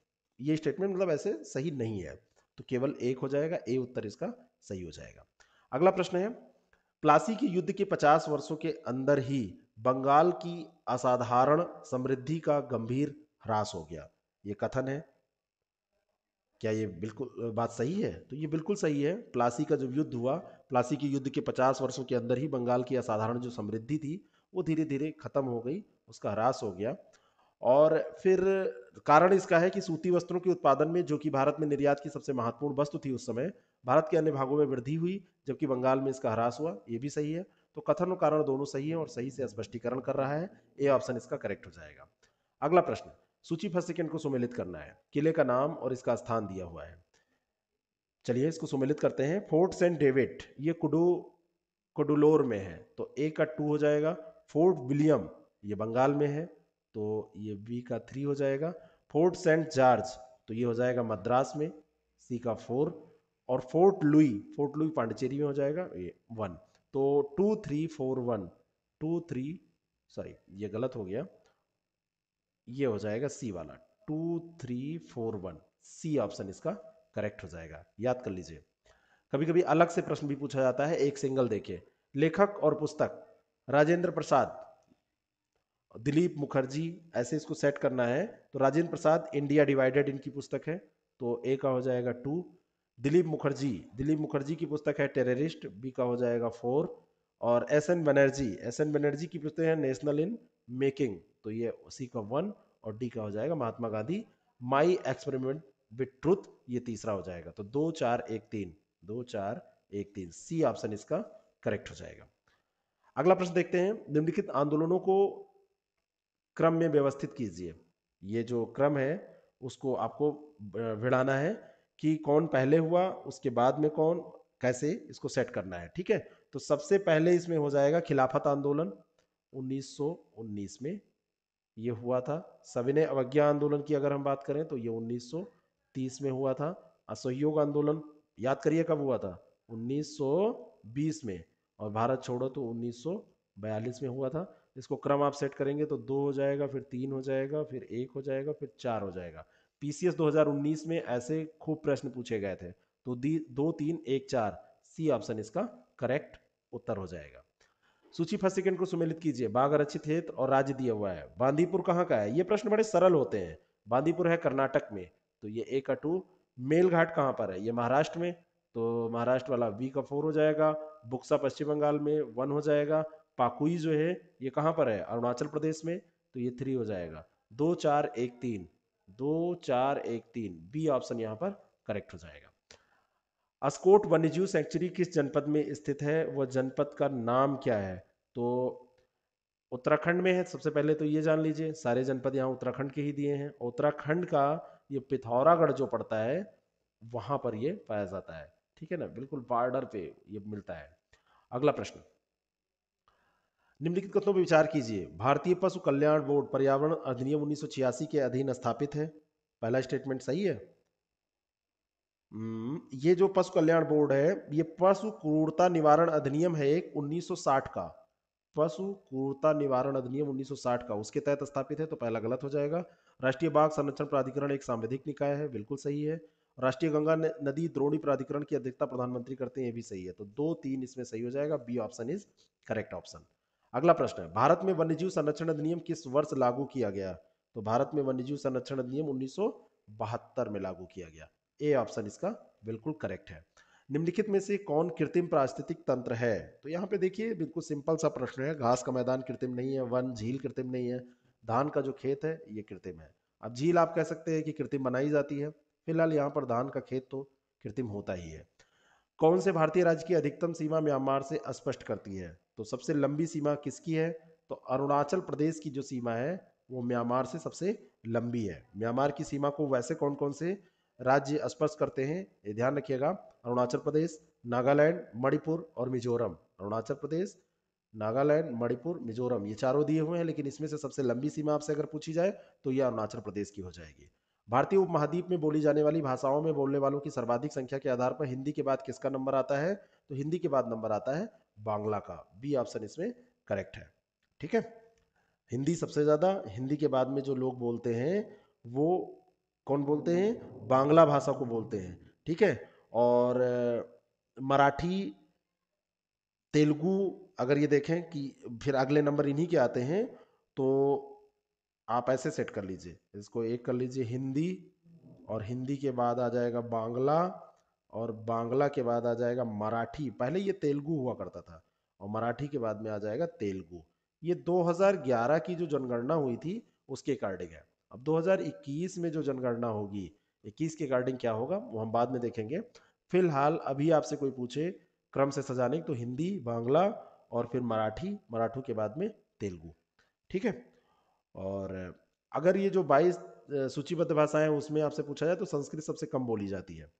यह स्टेटमेंट मतलब ऐसे सही नहीं है तो केवल एक हो जाएगा ए उत्तर इसका सही हो जाएगा अगला प्रश्न है प्लासी के युद्ध के 50 वर्षों के अंदर ही बंगाल की असाधारण समृद्धि का गंभीर ह्रास हो गया ये कथन है क्या ये बिल्कुल बात सही है तो ये बिल्कुल सही है प्लासी का जब युद्ध हुआ प्लासी के युद्ध के 50 वर्षों के अंदर ही बंगाल की असाधारण जो समृद्धि थी वो धीरे धीरे खत्म हो गई उसका ह्रास हो गया और फिर कारण इसका है कि सूती वस्त्रों के उत्पादन में जो कि भारत में निर्यात की सबसे महत्वपूर्ण वस्तु थी उस समय भारत के अन्य भागों में वृद्धि हुई जबकि बंगाल में इसका ह्रास हुआ ये भी सही है तो कथन और कारण दोनों सही है और सही से स्पष्टीकरण कर रहा है ए ऑप्शन इसका करेक्ट हो जाएगा अगला प्रश्न सूची फर्स्ट सेकेंड को सुमेलित करना है किले का नाम और इसका स्थान दिया हुआ है चलिए इसको सुमेलित करते हैं फोर्ट सेंट डेविड ये कुडू कुडुलोर में है तो ए का टू हो जाएगा फोर्ट विलियम ये बंगाल में है तो ये बी का थ्री हो जाएगा फोर्ट सेंट जॉर्ज तो ये हो जाएगा मद्रास में सी का फोर और fort Louis fort Louis Pondicherry में हो जाएगा ये वन तो two three four one two three sorry ये गलत हो गया ये हो जाएगा सी वाला two three four one C option इसका करेक्ट हो जाएगा याद कर लीजिए कभी कभी अलग से प्रश्न भी पूछा जाता है एक सिंगल देखिए लेखक और पुस्तक राजेंद्र प्रसाद दिलीप मुखर्जी ऐसे इसको सेट करना है तो राजेंद्र प्रसाद इंडिया डिवाइडेड इनकी पुस्तक है तो ए का हो जाएगा टू दिलीप मुखर्जी दिलीप मुखर्जी की पुस्तक है टेररिस्ट बी का हो जाएगा फोर और S N Banerjee S N Banerjee की पुस्तक है नेशनल इन मेकिंग तो ये सी का वन और डी का हो जाएगा Mahatma Gandhi my experiment with truth ये तीसरा हो जाएगा तो दो चार एक तीन दो चार एक तीन सी ऑप्शन इसका करेक्ट हो जाएगा अगला प्रश्न देखते हैं निम्नलिखित आंदोलनों को क्रम में व्यवस्थित कीजिए ये जो क्रम है उसको आपको भिड़ाना है कि कौन पहले हुआ उसके बाद में कौन कैसे इसको सेट करना है ठीक है तो सबसे पहले इसमें हो जाएगा खिलाफत आंदोलन 1919 में ये हुआ था सविनय अवज्ञा आंदोलन की अगर हम बात करें तो ये 1930 में हुआ था असहयोग आंदोलन याद करिए कब हुआ था 1920 में और भारत छोड़ो तो 1942 में हुआ था इसको क्रम आप सेट करेंगे तो दो हो जाएगा फिर तीन हो जाएगा फिर एक हो जाएगा फिर चार हो जाएगा पीसीएस 2019 में ऐसे खूब प्रश्न पूछे गए थे तो दी दो तीन एक चार सी ऑप्शन इसका करेक्ट उत्तर हो जाएगा सूची फर्स्ट सेकेंड को सुमेलित कीजिए बाघ आरक्षित क्षेत्र और राज्य दिया हुआ है बांदीपुर कहाँ का है ये प्रश्न बड़े सरल होते हैं बांदीपुर है कर्नाटक में तो ये ए का टू मेल घाट कहाँ पर है ये महाराष्ट्र में तो महाराष्ट्र वाला वी का फोर हो जाएगा बुक्सा पश्चिम बंगाल में वन हो जाएगा पाकुई जो है ये कहाँ पर है अरुणाचल प्रदेश में तो ये थ्री हो जाएगा दो चार एक तीन दो चार एक तीन बी ऑप्शन यहाँ पर करेक्ट हो जाएगा अस्कोट वन्यजीव सेंचुरी किस जनपद में स्थित है वह जनपद का नाम क्या है तो उत्तराखंड में है सबसे पहले तो ये जान लीजिए सारे जनपद यहाँ उत्तराखंड के ही दिए हैं उत्तराखंड का ये पिथौरागढ़ जो पड़ता है वहां पर ये पाया जाता है ठीक है ना बिल्कुल बॉर्डर पे ये मिलता है अगला प्रश्न निम्नलिखित कथनों पर विचार कीजिए भारतीय पशु कल्याण बोर्ड पर्यावरण अधिनियम उन्नीस के अधीन स्थापित है पहला स्टेटमेंट सही है हम्म, ये जो पशु कल्याण बोर्ड है ये पशु क्रूरता निवारण अधिनियम है एक 1960 का पशु क्रूरता निवारण अधिनियम 1960 का उसके तहत स्थापित है तो पहला गलत हो जाएगा राष्ट्रीय बाघ संरक्षण प्राधिकरण एक सांवैधिक निकाय है बिल्कुल सही है राष्ट्रीय गंगा नदी द्रोणी प्राधिकरण की अध्यक्षता प्रधानमंत्री करते हैं ये भी सही है तो दो तीन इसमें सही हो जाएगा B option is correct option अगला प्रश्न है भारत में वन्यजीव संरक्षण अधिनियम किस वर्ष लागू किया गया तो भारत में वन्यजीव संरक्षण अधिनियम उन्नीस में लागू किया गया ए ऑप्शन इसका बिल्कुल करेक्ट है निम्नलिखित में से कौन कृत्रिम पारिस्थितिक तंत्र है तो यहाँ पे देखिए बिल्कुल सिंपल सा प्रश्न है घास का मैदान कृत्रिम नहीं है वन झील कृत्रिम नहीं है धान का जो खेत है ये कृत्रिम है अब झील आप कह सकते हैं कि कृत्रिम बनाई जाती है फिलहाल यहाँ पर धान का खेत तो कृत्रिम होता ही है कौन से भारतीय राज्य की अधिकतम सीमा म्यांमार से स्पष्ट करती है तो सबसे लंबी सीमा किसकी है तो अरुणाचल प्रदेश की जो सीमा है वो म्यांमार से सबसे लंबी है म्यांमार की सीमा को वैसे कौन कौन से राज्य स्पर्श करते हैं ये ध्यान रखिएगा अरुणाचल प्रदेश नागालैंड मणिपुर और मिजोरम अरुणाचल प्रदेश नागालैंड मणिपुर मिजोरम ये चारों दिए हुए हैं लेकिन इसमें से सबसे लंबी सीमा आपसे अगर पूछी जाए तो ये अरुणाचल प्रदेश की हो जाएगी भारतीय उपमहाद्वीप में बोली जाने वाली भाषाओं में बोलने वालों की सर्वाधिक संख्या के आधार पर हिंदी के बाद किसका नंबर आता है तो हिंदी के बाद नंबर आता है बांग्ला का बी ऑप्शन इसमें करेक्ट है ठीक है हिंदी सबसे ज़्यादा हिंदी के बाद में जो लोग बोलते हैं वो कौन बोलते हैं बांग्ला भाषा को बोलते हैं ठीक है और मराठी तेलुगु अगर ये देखें कि फिर अगले नंबर इन्हीं के आते हैं तो आप ऐसे सेट कर लीजिए इसको एक कर लीजिए हिंदी और हिंदी के बाद आ जाएगा बांग्ला और बांग्ला के बाद आ जाएगा मराठी पहले ये तेलुगु हुआ करता था और मराठी के बाद में आ जाएगा तेलुगु ये 2011 की जो जनगणना हुई थी उसके अकॉर्डिंग है अब 2021 में जो जनगणना होगी 21 के अकॉर्डिंग क्या होगा वो हम बाद में देखेंगे फिलहाल अभी आपसे कोई पूछे क्रम से सजाने तो हिंदी बांग्ला और फिर मराठी मराठू के बाद में तेलुगु ठीक है और अगर ये जो 22 सूचीबद्ध भाषाएं उसमें आपसे पूछा जाए तो संस्कृत सबसे कम बोली जाती है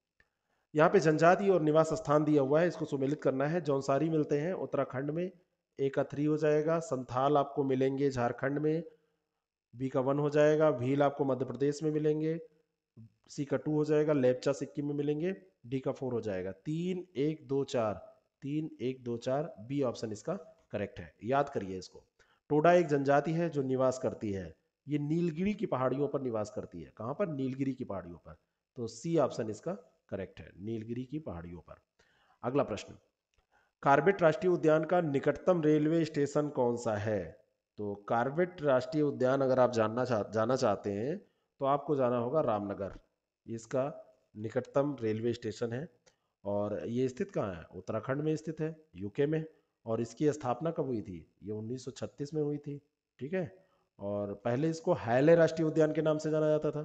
यहाँ पे जनजाति और निवास स्थान दिया हुआ है इसको सुमिलित करना है जौनसारी मिलते हैं उत्तराखंड में ए का थ्री हो जाएगा संथाल आपको मिलेंगे झारखंड में बी का वन हो जाएगा भील आपको मध्य प्रदेश में मिलेंगे सी का टू हो जाएगा लेपचा सिक्किम में मिलेंगे डी का फोर हो जाएगा तीन एक दो चार तीन एक दो चार बी ऑप्शन इसका करेक्ट है याद करिए इसको टोडा एक जनजाति है जो निवास करती है ये नीलगिरी की पहाड़ियों पर निवास करती है कहाँ पर नीलगिरी की पहाड़ियों पर तो सी ऑप्शन इसका करेक्ट है नीलगिरी की पहाड़ियों पर अगला प्रश्न कार्बेट राष्ट्रीय उद्यान का निकटतम रेलवे स्टेशन कौन सा है तो कार्बेट राष्ट्रीय उद्यान अगर आप जानना चाह जाना चाहते हैं तो आपको जाना होगा रामनगर इसका निकटतम रेलवे स्टेशन है और ये स्थित कहाँ है उत्तराखंड में स्थित है यूके में और इसकी स्थापना कब हुई थी ये 1936 में हुई थी ठीक है और पहले इसको हैले राष्ट्रीय उद्यान के नाम से जाना जाता था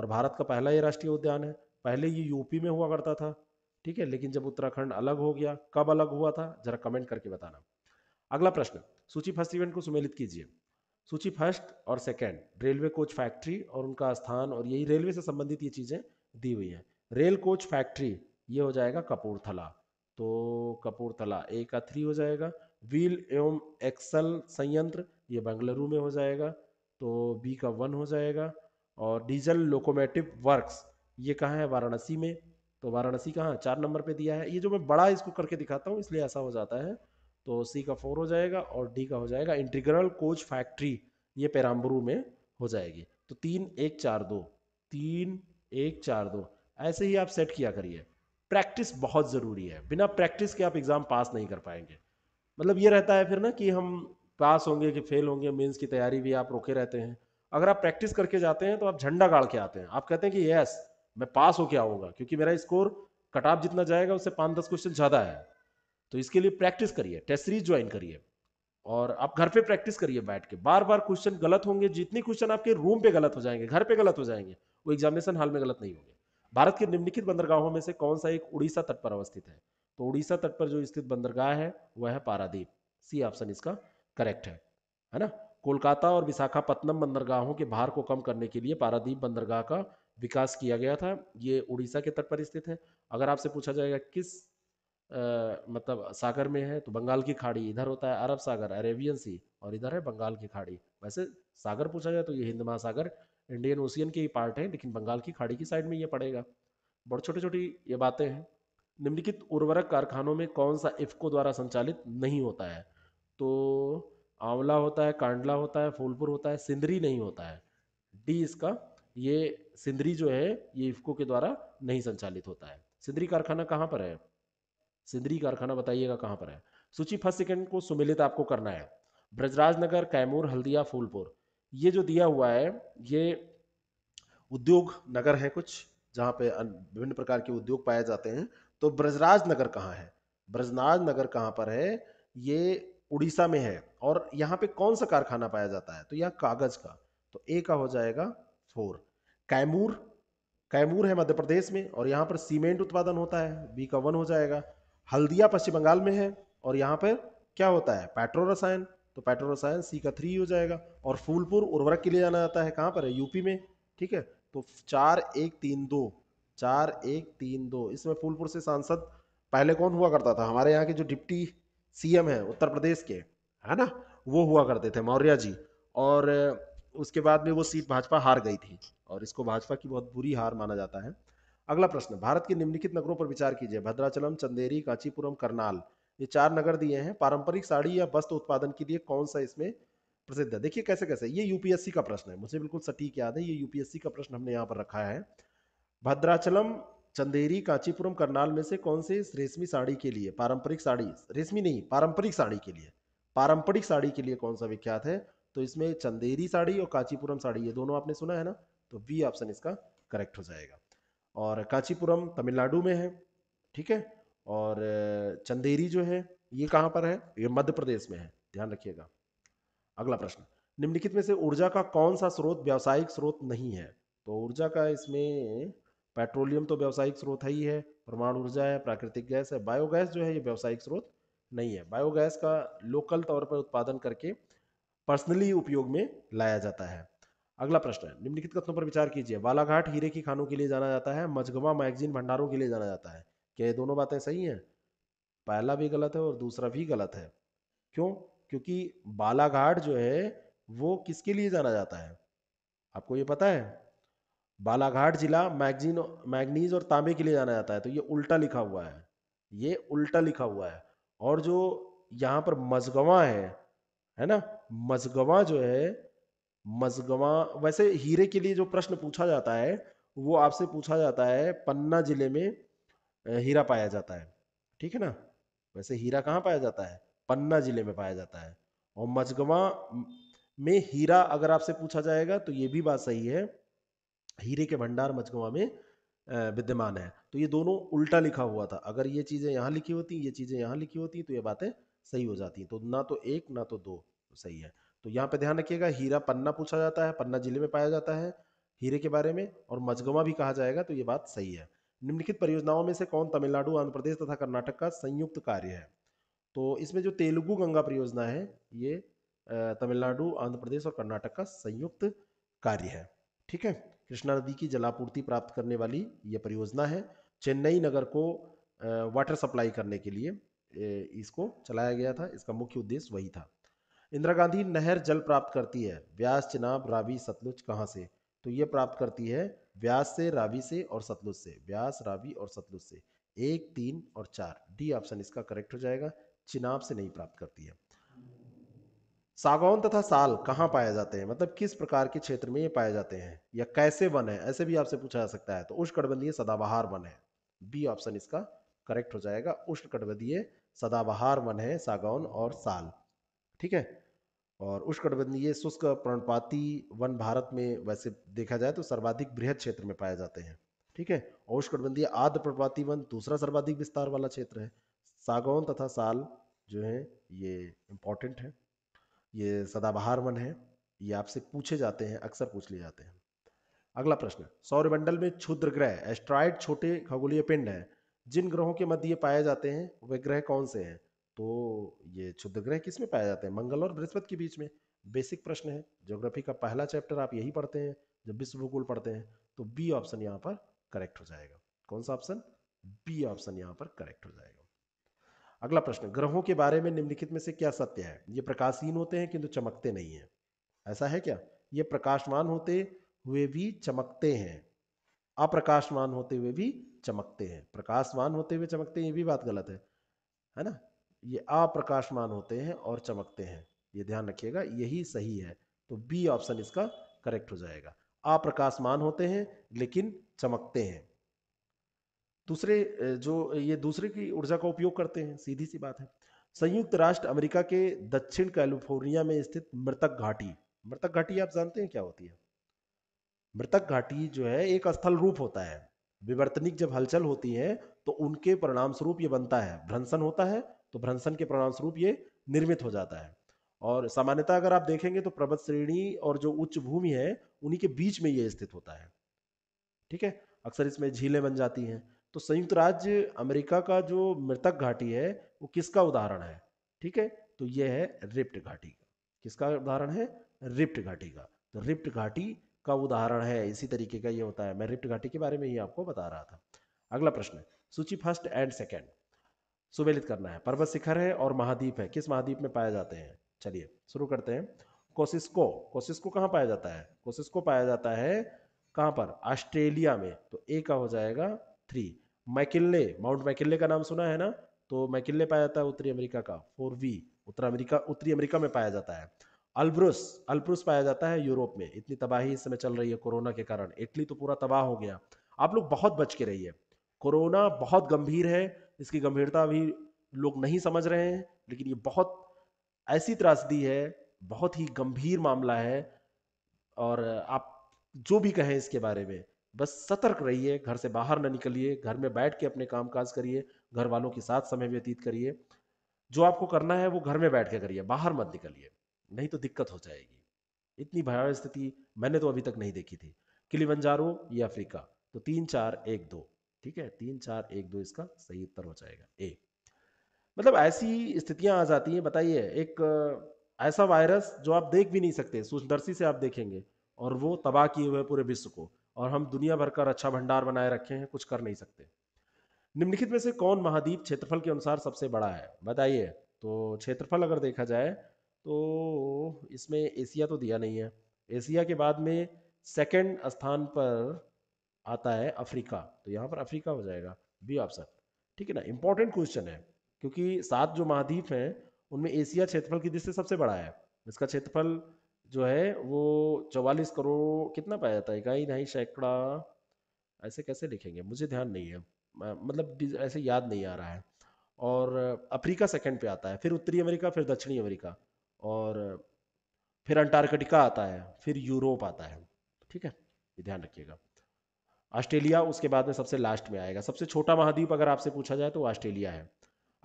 और भारत का पहला ये राष्ट्रीय उद्यान है पहले ये यूपी में हुआ करता था ठीक है लेकिन जब उत्तराखंड अलग हो गया कब अलग हुआ था जरा कमेंट करके बताना अगला प्रश्न सूची फर्स्ट इवेंट को सुमेलित कीजिए सूची फर्स्ट और सेकेंड रेलवे कोच फैक्ट्री और उनका स्थान और यही रेलवे से संबंधित ये चीजें दी हुई हैं रेल कोच फैक्ट्री ये हो जाएगा कपूरथला तो कपूरथला ए का थ्री हो जाएगा व्हील एवं एक्सल संयंत्र ये बेंगलुरु में हो जाएगा तो बी का वन हो जाएगा और डीजल लोकोमेटिव वर्क्स ये कहाँ है वाराणसी में तो वाराणसी कहाँ चार नंबर पे दिया है ये जो मैं बड़ा इसको करके दिखाता हूँ इसलिए ऐसा हो जाता है तो सी का फोर हो जाएगा और डी का हो जाएगा इंटीग्रल कोच फैक्ट्री ये पेराम्बरू में हो जाएगी तो तीन एक चार दो तीन एक चार दो ऐसे ही आप सेट किया करिए प्रैक्टिस बहुत ज़रूरी है बिना प्रैक्टिस के आप एग्ज़ाम पास नहीं कर पाएंगे मतलब ये रहता है फिर ना कि हम पास होंगे कि फेल होंगे मेंस की तैयारी भी आप रोके रहते हैं अगर आप प्रैक्टिस करके जाते हैं तो आप झंडा गाड़ के आते हैं आप कहते हैं कि यस मैं पास हो क्या होगा क्योंकि मेरा स्कोर कट ऑफ जितना जाएगा उससे पाँच दस क्वेश्चन ज़्यादा है तो इसके लिए प्रैक्टिस करिए टेस्ट सीरीज ज्वाइन करिए और आप घर पे प्रैक्टिस करिए बैठ के बार बार क्वेश्चन गलत होंगे जितने क्वेश्चन आपके रूम पे गलत हो जाएंगे घर पे गलत हो जाएंगे वो एग्जामिनेशन हाल में गलत नहीं होंगे भारत के निम्नलिखित बंदरगाहों में से कौन सा एक उड़ीसा तट पर अवस्थित है तो उड़ीसा तट पर जो स्थित बंदरगाह है वह है पारादीप सी ऑप्शन इसका करेक्ट है है ना कोलकाता और विशाखापत्तनम बंदरगाहों के भार को कम करने के लिए पारादीप बंदरगाह का विकास किया गया था ये उड़ीसा के तट पर स्थित है अगर आपसे पूछा जाएगा किस आ, मतलब सागर में है तो बंगाल की खाड़ी इधर होता है अरब सागर अरेबियन सी और इधर है बंगाल की खाड़ी वैसे सागर पूछा जाए तो ये हिंद महासागर इंडियन ओशियन के ही पार्ट है लेकिन बंगाल की खाड़ी की साइड में ये पड़ेगा बहुत छोटी छोटी ये बातें हैं निम्नलिखित उर्वरक कारखानों में कौन सा इफ्को द्वारा संचालित नहीं होता है तो आंवला होता है कांडला होता है फूलपुर होता है सिंदरी नहीं होता है डी इसका ये सिंदरी जो है ये इफको के द्वारा नहीं संचालित होता है सिंदरी कारखाना कहाँ पर है सिंदरी कारखाना बताइएगा कहाँ पर है सूची फर्स्ट सेकंड को सुमिलित आपको करना है ब्रजराज नगर कैमूर हल्दिया फूलपुर ये जो दिया हुआ है ये उद्योग नगर है कुछ जहाँ पे विभिन्न प्रकार के उद्योग पाए जाते हैं तो ब्रजराज नगर कहाँ है ब्रजनाज नगर कहाँ पर है ये उड़ीसा में है और यहाँ पे कौन सा कारखाना पाया जाता है तो यहाँ कागज का तो ए का हो जाएगा फोर कैमूर कैमूर है मध्य प्रदेश में और यहाँ पर सीमेंट उत्पादन होता है बी का वन हो जाएगा हल्दिया पश्चिम बंगाल में है और यहाँ पर क्या होता है पेट्रो रसायन तो पेट्रो रसायन सी का थ्री हो जाएगा और फूलपुर उर्वरक के लिए जाना जाता है कहाँ पर है यूपी में ठीक है तो चार एक तीन दो चार एक तीन दो इसमें फूलपुर से सांसद पहले कौन हुआ करता था हमारे यहाँ के जो डिप्टी सीएम है उत्तर प्रदेश के है ना वो हुआ करते थे मौर्य जी और उसके बाद में वो सीट भाजपा हार गई थी और इसको भाजपा की बहुत बुरी हार माना जाता है अगला प्रश्न भारत के निम्नलिखित नगरों पर विचार कीजिए भद्राचलम चंदेरी कांचीपुरम करनाल ये चार नगर दिए हैं पारंपरिक साड़ी या वस्त्र उत्पादन के लिए कौन सा इसमें प्रसिद्ध है देखिए कैसे कैसे ये यूपीएससी का प्रश्न है मुझे बिल्कुल सटीक याद है ये यूपीएससी का प्रश्न हमने यहाँ पर रखा है भद्राचलम चंदेरी कांचीपुरम करनाल में से कौन से रेशमी साड़ी के लिए पारंपरिक साड़ी रेशमी नहीं पारंपरिक साड़ी के लिए पारंपरिक साड़ी के लिए कौन सा विख्यात है तो इसमें चंदेरी साड़ी और कांचीपुरम साड़ी ये दोनों आपने सुना है ना तो बी ऑप्शन इसका करेक्ट हो जाएगा और कांचीपुरम तमिलनाडु में है ठीक है और चंदेरी जो है ये कहाँ पर है ये मध्य प्रदेश में है ध्यान रखिएगा अगला प्रश्न निम्नलिखित में से ऊर्जा का कौन सा स्रोत व्यावसायिक स्रोत नहीं है तो ऊर्जा का इसमें पेट्रोलियम तो व्यावसायिक स्रोत है ही है परमाणु ऊर्जा है प्राकृतिक गैस है बायोगैस जो है ये व्यावसायिक स्रोत नहीं है बायोगैस का लोकल तौर पर उत्पादन करके पर्सनली उपयोग में लाया जाता है अगला प्रश्न निम्नलिखित कथनों पर विचार कीजिए बालाघाट हीरे की खानों के लिए जाना जाता है मजगवा मैगजीन भंडारों के लिए जाना जाता है क्या ये दोनों बातें सही हैं पहला भी गलत है और दूसरा भी गलत है क्यों क्योंकि बालाघाट जो है वो किसके लिए जाना जाता है आपको ये पता है बालाघाट जिला मैगजीन मैगनीज और तांबे के लिए जाना जाता है तो ये उल्टा लिखा हुआ है ये उल्टा लिखा हुआ है और जो यहाँ पर मजगवा है है ना मजगवा जो है मजगवा वैसे हीरे के लिए जो प्रश्न पूछा जाता है वो आपसे पूछा जाता है पन्ना जिले में हीरा पाया जाता है ठीक है ना वैसे हीरा कहाँ पाया जाता है पन्ना जिले में पाया जाता है और मजगवा में हीरा अगर आपसे पूछा जाएगा तो ये भी बात सही है हीरे के भंडार मजगवा में विद्यमान है तो ये दोनों उल्टा लिखा हुआ था अगर ये चीज़ें यहाँ लिखी होती ये चीज़ें यहाँ लिखी होती तो ये बातें सही हो जाती है तो ना तो एक ना तो दो सही है तो यहाँ पे ध्यान रखिएगा हीरा पन्ना पूछा जाता है पन्ना जिले में पाया जाता है हीरे के बारे में और मजगवा भी कहा जाएगा तो ये बात सही है निम्नलिखित परियोजनाओं में से कौन तमिलनाडु आंध्र प्रदेश तथा कर्नाटक का संयुक्त कार्य है तो इसमें जो तेलुगु गंगा परियोजना है ये तमिलनाडु आंध्र प्रदेश और कर्नाटक का संयुक्त कार्य है ठीक है कृष्णा नदी की जलापूर्ति प्राप्त करने वाली यह परियोजना है चेन्नई नगर को वाटर सप्लाई करने के लिए इसको चलाया गया था इसका मुख्य उद्देश्य वही था इंदिरा गांधी नहर जल प्राप्त करती है व्यास चिनाब रावी सतलुज कहाँ से तो ये प्राप्त करती है व्यास से रावी से और सतलुज से व्यास रावी और सतलुज से एक तीन और चार डी ऑप्शन इसका करेक्ट हो जाएगा चिनाब से नहीं प्राप्त करती है सागौन तथा साल कहाँ पाए जाते हैं मतलब किस प्रकार के क्षेत्र में ये पाए जाते हैं या कैसे वन है ऐसे भी आपसे पूछा जा सकता है तो उष्णकटिबंधीय सदाबहार वन है बी ऑप्शन इसका करेक्ट हो जाएगा कटबंधीय सदाबहार वन है सागौन और साल ठीक है और उष्णकटिबंधीय शुष्क पर्णपाती वन भारत में वैसे देखा जाए तो सर्वाधिक बृहद क्षेत्र में पाए जाते हैं ठीक है और उष्णकटिबंधीय आद्र पर्णपाती वन दूसरा सर्वाधिक विस्तार वाला क्षेत्र है सागौन तथा साल जो है ये इम्पॉर्टेंट है ये सदाबहार वन है ये आपसे पूछे जाते हैं अक्सर पूछ लिए जाते हैं अगला प्रश्न सौरमंडल में क्षुद्र ग्रह एस्ट्रॉइड छोटे खगोलीय पिंड है जिन ग्रहों के मध्य ये पाए जाते हैं वे ग्रह कौन से हैं तो ये क्षुद्र ग्रह किस में पाए जाते हैं मंगल और बृहस्पति के बीच में बेसिक प्रश्न है ज्योग्राफी का पहला चैप्टर आप यही पढ़ते हैं जब विश्व भूगोल पढ़ते हैं तो बी ऑप्शन यहाँ पर करेक्ट हो जाएगा कौन सा ऑप्शन बी ऑप्शन यहाँ पर करेक्ट हो जाएगा अगला प्रश्न ग्रहों के बारे में निम्नलिखित में से क्या सत्य है ये प्रकाशहीन होते हैं किंतु चमकते नहीं है ऐसा है क्या ये प्रकाशमान होते हुए भी चमकते हैं अप्रकाशमान होते हुए भी चमकते हैं प्रकाशमान होते हुए चमकते हैं ये भी बात गलत है है ना ये अप्रकाशमान होते हैं और चमकते हैं ये ध्यान रखिएगा यही सही है तो बी ऑप्शन इसका करेक्ट हो जाएगा अप्रकाशमान होते हैं लेकिन चमकते हैं दूसरे जो ये दूसरे की ऊर्जा का उपयोग करते हैं सीधी सी बात है संयुक्त राष्ट्र अमेरिका के दक्षिण कैलिफोर्निया में स्थित मृतक घाटी मृतक घाटी आप जानते हैं क्या होती है मृतक घाटी जो है एक स्थल रूप होता है विवर्तनिक जब हलचल होती है तो उनके परिणाम स्वरूप ये बनता है भ्रंशन होता है तो भ्रंशन के परिणाम स्वरूप ये निर्मित हो जाता है और सामान्यतः अगर आप देखेंगे तो पर्वत श्रेणी और जो उच्च भूमि है उन्हीं के बीच में ये स्थित होता है ठीक है अक्सर इसमें झीलें बन जाती हैं तो संयुक्त राज्य अमेरिका का जो मृतक घाटी है वो किसका उदाहरण है ठीक है तो ये है रिप्ट घाटी का किसका उदाहरण है रिप्ट घाटी का तो रिप्ट घाटी का उदाहरण है इसी तरीके का ये होता है मैं रिप्ट घाटी के बारे में ही आपको बता रहा था अगला प्रश्न सूची फर्स्ट एंड सेकेंड सुमेलित करना है पर्वत शिखर है और महाद्वीप है किस महाद्वीप में पाए जाते हैं चलिए शुरू करते हैं कोशिस्को कोशिस्को कहाँ पाया जाता है कोशिस्को पाया जाता है कहाँ पर ऑस्ट्रेलिया में तो ए का हो जाएगा थ्री मैकिल्ले माउंट मैकिल्ले का नाम सुना है ना तो मैकिल्ले पाया जाता है उत्तरी अमेरिका का फोर वी उत्तर अमेरिका उत्तरी अमेरिका में पाया जाता है अल्ब्रुस अल्ब्रुस पाया जाता है यूरोप में इतनी तबाही इस समय चल रही है कोरोना के कारण इटली तो पूरा तबाह हो गया आप लोग बहुत बच के रहिए कोरोना बहुत गंभीर है इसकी गंभीरता भी लोग नहीं समझ रहे हैं लेकिन ये बहुत ऐसी त्रासदी है बहुत ही गंभीर मामला है और आप जो भी कहें इसके बारे में बस सतर्क रहिए घर से बाहर ना निकलिए घर में बैठ के अपने काम काज करिए घर वालों के साथ समय व्यतीत करिए जो आपको करना है वो घर में बैठ के करिए बाहर मत निकलिए नहीं तो दिक्कत हो जाएगी इतनी भयावह स्थिति मैंने तो अभी तक नहीं देखी थी किलिमंजारो या अफ्रीका तो तीन चार एक दो ठीक है तीन चार एक दो इसका सही उत्तर हो जाएगा ए मतलब ऐसी स्थितियां आ जाती हैं बताइए एक ऐसा वायरस जो आप देख भी नहीं सकते सूचदर्शी से आप देखेंगे और वो तबाह किए हुए पूरे विश्व को और हम दुनिया भर का रक्षा भंडार बनाए रखे हैं कुछ कर नहीं सकते निम्नलिखित में से कौन महाद्वीप क्षेत्रफल के अनुसार सबसे बड़ा है बताइए तो क्षेत्रफल अगर देखा जाए तो इसमें एशिया तो दिया नहीं है एशिया के बाद में सेकंड स्थान पर आता है अफ्रीका तो यहाँ पर अफ्रीका हो जाएगा बी ऑप्शन ठीक है ना इंपॉर्टेंट क्वेश्चन है क्योंकि सात जो महाद्वीप हैं उनमें एशिया क्षेत्रफल की दृष्टि सबसे बड़ा है इसका क्षेत्रफल जो है वो चौवालीस करोड़ कितना पाया जाता है इकाई ढाई सैकड़ा ऐसे कैसे लिखेंगे मुझे ध्यान नहीं है मतलब ऐसे याद नहीं आ रहा है और अफ्रीका सेकंड पे आता है फिर उत्तरी अमेरिका फिर दक्षिणी अमेरिका और फिर अंटार्कटिका आता है फिर यूरोप आता है ठीक है ये ध्यान रखिएगा ऑस्ट्रेलिया उसके बाद में सबसे लास्ट में आएगा सबसे छोटा महाद्वीप अगर आपसे पूछा जाए तो ऑस्ट्रेलिया है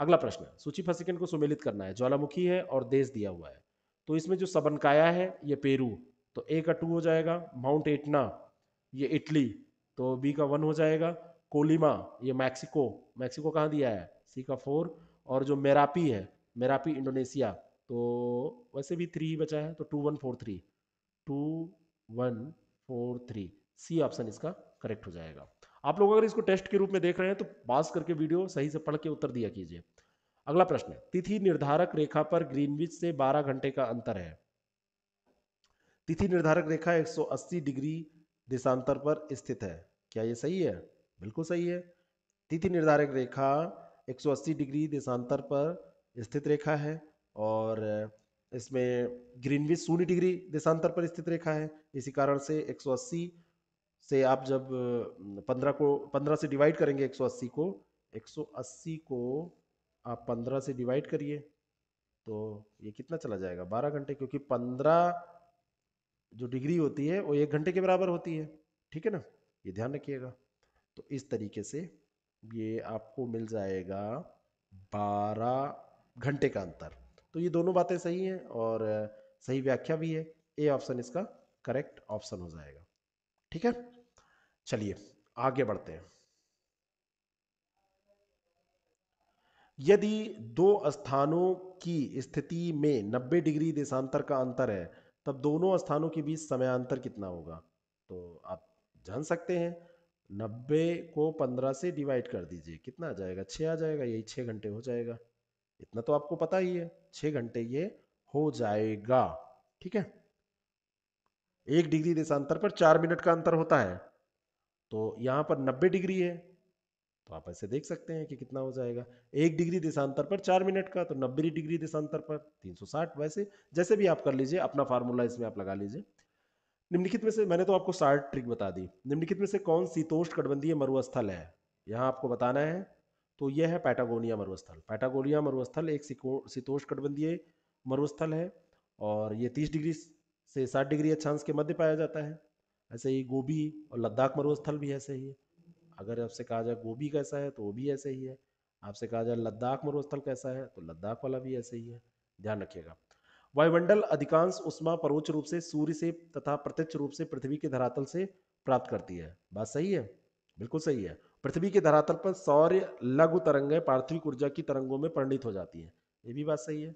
अगला प्रश्न सूची फसिकन को सुमेलित करना है ज्वालामुखी है और देश दिया हुआ है तो इसमें जो सबनकाया है ये पेरू तो ए का टू हो जाएगा माउंट एटना ये इटली तो बी का वन हो जाएगा कोलिमा ये मैक्सिको मैक्सिको कहाँ दिया है सी का फोर और जो मेरापी है मेरापी इंडोनेशिया तो वैसे भी थ्री बचा है तो two one four three two one four three C option इसका करेक्ट हो जाएगा आप लोग अगर इसको टेस्ट के रूप में देख रहे हैं तो पास करके वीडियो सही से पढ़ के उत्तर दिया कीजिए अगला प्रश्न तिथि निर्धारक रेखा पर ग्रीनविच से 12 घंटे का अंतर है तिथि निर्धारक रेखा 180 डिग्री देशांतर पर स्थित है क्या ये सही है बिल्कुल सही है तिथि निर्धारक रेखा 180 डिग्री देशांतर पर स्थित रेखा है और इसमें ग्रीनविच शून्य डिग्री देशांतर पर स्थित रेखा है इसी कारण से 180 से आप जब 15 को 15 से डिवाइड करेंगे 180 को 180 को आप 15 से डिवाइड करिए तो ये कितना चला जाएगा 12 घंटे क्योंकि 15 जो डिग्री होती है वो एक घंटे के बराबर होती है ठीक है ना ये ध्यान रखिएगा तो इस तरीके से ये आपको मिल जाएगा बारह घंटे का अंतर तो ये दोनों बातें सही हैं और सही व्याख्या भी है ए ऑप्शन इसका करेक्ट ऑप्शन हो जाएगा ठीक है चलिए आगे बढ़ते हैं यदि दो स्थानों की स्थिति में 90 डिग्री देशांतर का अंतर है तब दोनों स्थानों के बीच समयांतर कितना होगा तो आप जान सकते हैं 90 को 15 से डिवाइड कर दीजिए कितना आ जाएगा 6 आ जाएगा यही 6 घंटे हो जाएगा इतना तो आपको पता ही है छः घंटे ये हो जाएगा ठीक है एक डिग्री देशांतर पर चार मिनट का अंतर होता है तो यहाँ पर नब्बे डिग्री है तो आप ऐसे देख सकते हैं कि कितना हो जाएगा एक डिग्री देशांतर पर चार मिनट का तो नब्बे डिग्री देशांतर पर तीन सौ साठ वैसे जैसे भी आप कर लीजिए अपना फार्मूला इसमें आप लगा लीजिए निम्नलिखित में से मैंने तो आपको साठ ट्रिक बता दी निम्नलिखित में से कौन शीतोष्ण कटबंधीय मरुस्थल है यहाँ आपको बताना है तो यह है पैटागोनिया मरुस्थल पैटागोनिया मरुस्थल एक शीतोष कटबंधीय मरुस्थल है और ये तीस डिग्री से साठ डिग्री अच्छांश के मध्य पाया जाता है ऐसे ही गोभी और लद्दाख मरुस्थल भी ऐसे ही है अगर आपसे कहा जाए गोभी कैसा है तो वो भी ऐसे ही है आपसे कहा जाए लद्दाख मरुस्थल कैसा है तो लद्दाख वाला भी ऐसे ही है ध्यान रखिएगा वायुमंडल अधिकांश उष्मा परोक्ष रूप से सूर्य से तथा प्रत्यक्ष रूप से पृथ्वी के धरातल से प्राप्त करती है बात सही है बिल्कुल सही है पृथ्वी के धरातल पर सौर्य लघु तरंगें पार्थिविक ऊर्जा की तरंगों में परिणित हो जाती हैं ये भी बात सही है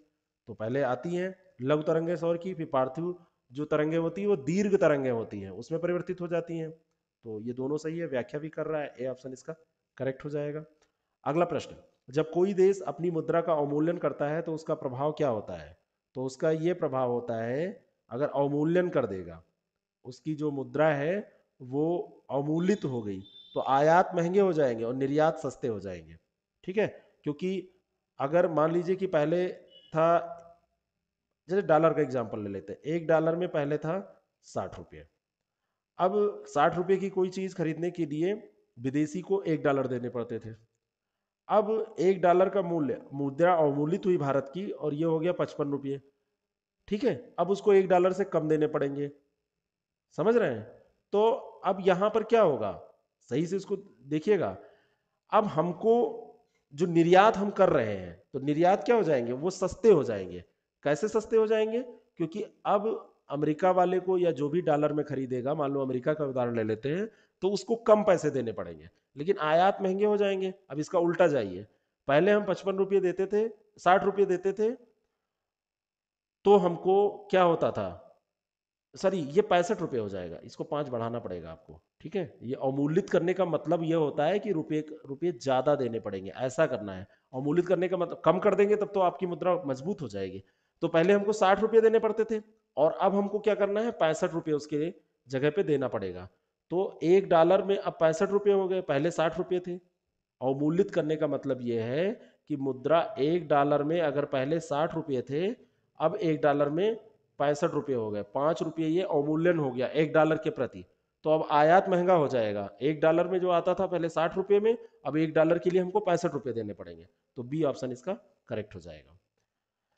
तो पहले आती हैं लघु तरंगें सौर की फिर पार्थिव जो तरंगें होती है वो दीर्घ तरंगें होती हैं उसमें परिवर्तित हो जाती हैं तो ये दोनों सही है व्याख्या भी कर रहा है ए ऑप्शन इसका करेक्ट हो जाएगा अगला प्रश्न जब कोई देश अपनी मुद्रा का अवमूल्यन करता है तो उसका प्रभाव क्या होता है तो उसका ये प्रभाव होता है अगर अवमूल्यन कर देगा उसकी जो मुद्रा है वो अवमूलित हो गई तो आयात महंगे हो जाएंगे और निर्यात सस्ते हो जाएंगे ठीक है क्योंकि अगर मान लीजिए कि पहले था जैसे डॉलर का एग्जाम्पल ले लेते हैं एक डॉलर में पहले था साठ रुपये अब साठ रुपये की कोई चीज़ खरीदने के लिए विदेशी को एक डॉलर देने पड़ते थे अब एक डॉलर का मूल्य मुद्रा अवमूलित हुई भारत की और ये हो गया पचपन रुपये ठीक है अब उसको एक डॉलर से कम देने पड़ेंगे समझ रहे हैं तो अब यहाँ पर क्या होगा सही से इसको देखिएगा अब हमको जो निर्यात हम कर रहे हैं तो निर्यात क्या हो जाएंगे वो सस्ते हो जाएंगे कैसे सस्ते हो जाएंगे क्योंकि अब अमेरिका वाले को या जो भी डॉलर में खरीदेगा मान लो अमेरिका का उदाहरण ले लेते हैं तो उसको कम पैसे देने पड़ेंगे लेकिन आयात महंगे हो जाएंगे अब इसका उल्टा जाइए पहले हम पचपन रुपये देते थे साठ रुपये देते थे तो हमको क्या होता था सॉरी ये पैंसठ रुपये हो जाएगा इसको पाँच बढ़ाना पड़ेगा आपको ठीक है ये अवमूल्यित करने का मतलब ये होता है कि रुपये रुपये ज़्यादा देने पड़ेंगे ऐसा करना है अवमूल्यित करने का मतलब कम कर देंगे तब तो आपकी मुद्रा मजबूत हो जाएगी तो पहले हमको साठ रुपये देने पड़ते थे और अब हमको क्या करना है पैंसठ रुपये उसके जगह पे देना पड़ेगा तो एक डॉलर में अब पैंसठ रुपये हो गए पहले साठ रुपये थे अवमूल्यित करने का मतलब ये है कि मुद्रा एक डॉलर में अगर पहले साठ रुपये थे अब एक डॉलर में पैंसठ रुपये हो गए पाँच रुपये ये अवमूल्यन हो गया एक डॉलर के प्रति तो अब आयात महंगा हो जाएगा एक डॉलर में जो आता था पहले साठ रुपये में अब एक डॉलर के लिए हमको पैंसठ रुपये देने पड़ेंगे तो बी ऑप्शन इसका करेक्ट हो जाएगा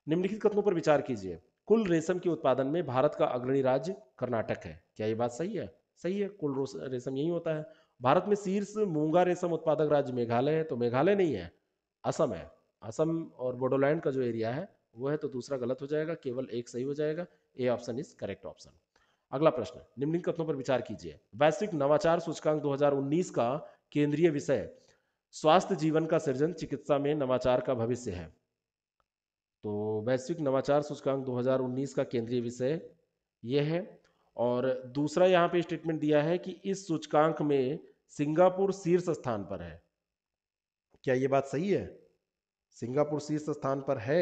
निम्नलिखित कथनों पर विचार कीजिए कुल रेशम के उत्पादन में भारत का अग्रणी राज्य कर्नाटक है क्या ये बात सही है सही है कुल रेशम यही होता है भारत में शीर्ष मूंगा रेशम उत्पादक राज्य मेघालय है तो मेघालय नहीं है असम है असम और बोडोलैंड का जो एरिया है वो है तो दूसरा गलत हो जाएगा केवल एक सही हो जाएगा A option is correct option अगला प्रश्न निम्नलिखित कथनों पर विचार कीजिए वैश्विक नवाचार सूचकांक 2019 का केंद्रीय विषय स्वास्थ्य जीवन का सृजन चिकित्सा में नवाचार का भविष्य है तो वैश्विक नवाचार सूचकांक 2019 का केंद्रीय विषय यह है और दूसरा यहां पे स्टेटमेंट दिया है कि इस सूचकांक में सिंगापुर शीर्ष स्थान पर है क्या ये बात सही है सिंगापुर शीर्ष स्थान पर है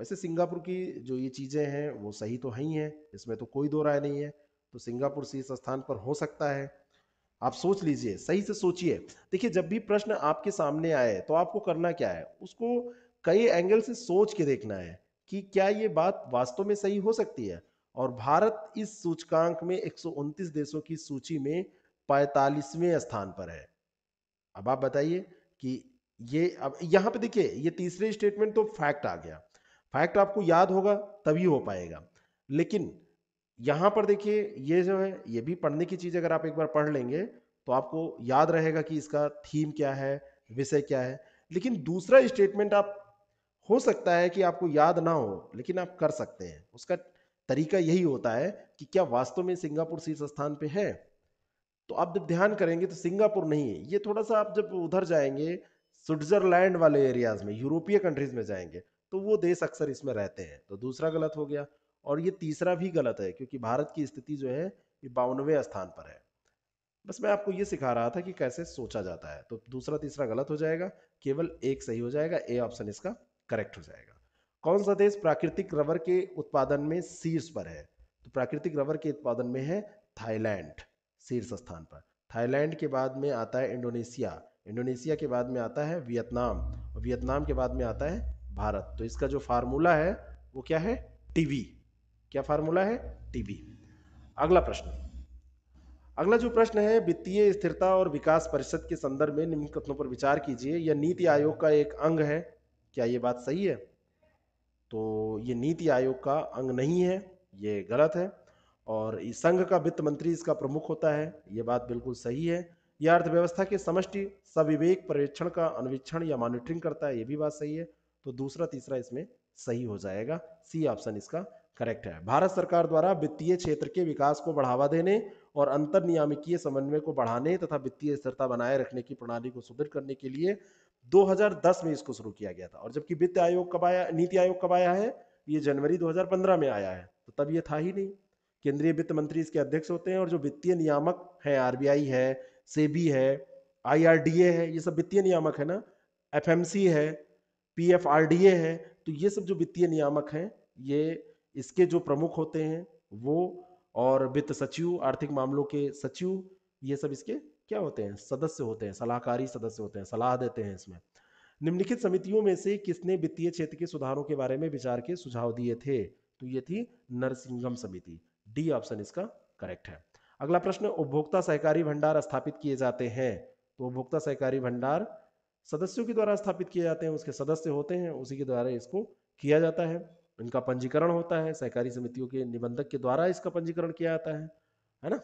वैसे सिंगापुर की जो ये चीज़ें हैं वो सही तो है ही हैं इसमें तो कोई दो राय नहीं है तो सिंगापुर से इस स्थान पर हो सकता है आप सोच लीजिए सही से सोचिए देखिए जब भी प्रश्न आपके सामने आए तो आपको करना क्या है उसको कई एंगल से सोच के देखना है कि क्या ये बात वास्तव में सही हो सकती है और भारत इस सूचकांक में एक देशों की सूची में पैतालीसवें स्थान पर है अब आप बताइए कि ये अब यहाँ पे देखिए ये तीसरे स्टेटमेंट तो फैक्ट आ गया फैक्ट आपको याद होगा तभी हो पाएगा लेकिन यहाँ पर देखिए ये जो है ये भी पढ़ने की चीज़ अगर आप एक बार पढ़ लेंगे तो आपको याद रहेगा कि इसका थीम क्या है विषय क्या है लेकिन दूसरा स्टेटमेंट आप हो सकता है कि आपको याद ना हो लेकिन आप कर सकते हैं उसका तरीका यही होता है कि क्या वास्तव में सिंगापुर शीर्ष स्थान पे है तो आप जब ध्यान करेंगे तो सिंगापुर नहीं है ये थोड़ा सा आप जब उधर जाएंगे स्विट्जरलैंड वाले एरियाज में यूरोपीय कंट्रीज में जाएंगे तो वो देश अक्सर इसमें रहते हैं तो दूसरा गलत हो गया और ये तीसरा भी गलत है क्योंकि भारत की स्थिति जो है ये बावनवे स्थान पर है बस मैं आपको ये सिखा रहा था कि कैसे सोचा जाता है तो दूसरा तीसरा गलत हो जाएगा केवल एक सही हो जाएगा ए ऑप्शन इसका करेक्ट हो जाएगा कौन सा देश प्राकृतिक रबर के उत्पादन में शीर्ष पर है तो प्राकृतिक रबर के उत्पादन में है थाईलैंड शीर्ष स्थान पर थाईलैंड के बाद में आता है इंडोनेशिया इंडोनेशिया के बाद में आता है वियतनाम और वियतनाम के बाद में आता है भारत तो इसका जो फार्मूला है वो क्या है टीबी क्या फार्मूला है टीबी अगला प्रश्न अगला जो प्रश्न है वित्तीय स्थिरता और विकास परिषद के संदर्भ में निम्न कथनों पर विचार कीजिए यह नीति आयोग का एक अंग है क्या ये बात सही है तो ये नीति आयोग का अंग नहीं है ये गलत है और इस संघ का वित्त मंत्री इसका प्रमुख होता है ये बात बिल्कुल सही है यह अर्थव्यवस्था के समष्टि सविवेक पर्यवेक्षण का अन्वीक्षण या मॉनिटरिंग करता है ये भी बात सही है तो दूसरा तीसरा इसमें सही हो जाएगा सी ऑप्शन इसका करेक्ट है भारत सरकार द्वारा वित्तीय क्षेत्र के विकास को बढ़ावा देने और अंतर नियामकीय समन्वय को बढ़ाने तथा वित्तीय स्थिरता बनाए रखने की प्रणाली को सुदृढ़ करने के लिए 2010 में इसको शुरू किया गया था और जबकि वित्त आयोग कब आया नीति आयोग कब आया है ये जनवरी 2015 में आया है तो तब ये था ही नहीं केंद्रीय वित्त मंत्री इसके अध्यक्ष होते हैं और जो वित्तीय नियामक है आर है सेबी है आई है ये सब वित्तीय नियामक है ना एफ है P F R D A है तो ये सब जो वित्तीय नियामक हैं ये इसके जो प्रमुख होते हैं वो और वित्त सचिव आर्थिक मामलों के सचिव ये सब इसके क्या होते हैं सदस्य होते हैं सलाहकारी सदस्य होते हैं सलाह देते हैं इसमें निम्नलिखित समितियों में से किसने वित्तीय क्षेत्र के सुधारों के बारे में विचार के सुझाव दिए थे तो ये थी नरसिंघम समिति डी ऑप्शन इसका करेक्ट है अगला प्रश्न उपभोक्ता सहकारी भंडार स्थापित किए जाते हैं तो उपभोक्ता सहकारी भंडार सदस्यों के द्वारा स्थापित किए जाते हैं उसके सदस्य होते हैं उसी के द्वारा इसको किया जाता है इनका पंजीकरण होता है सहकारी समितियों के निबंधक के द्वारा इसका पंजीकरण किया जाता है है ना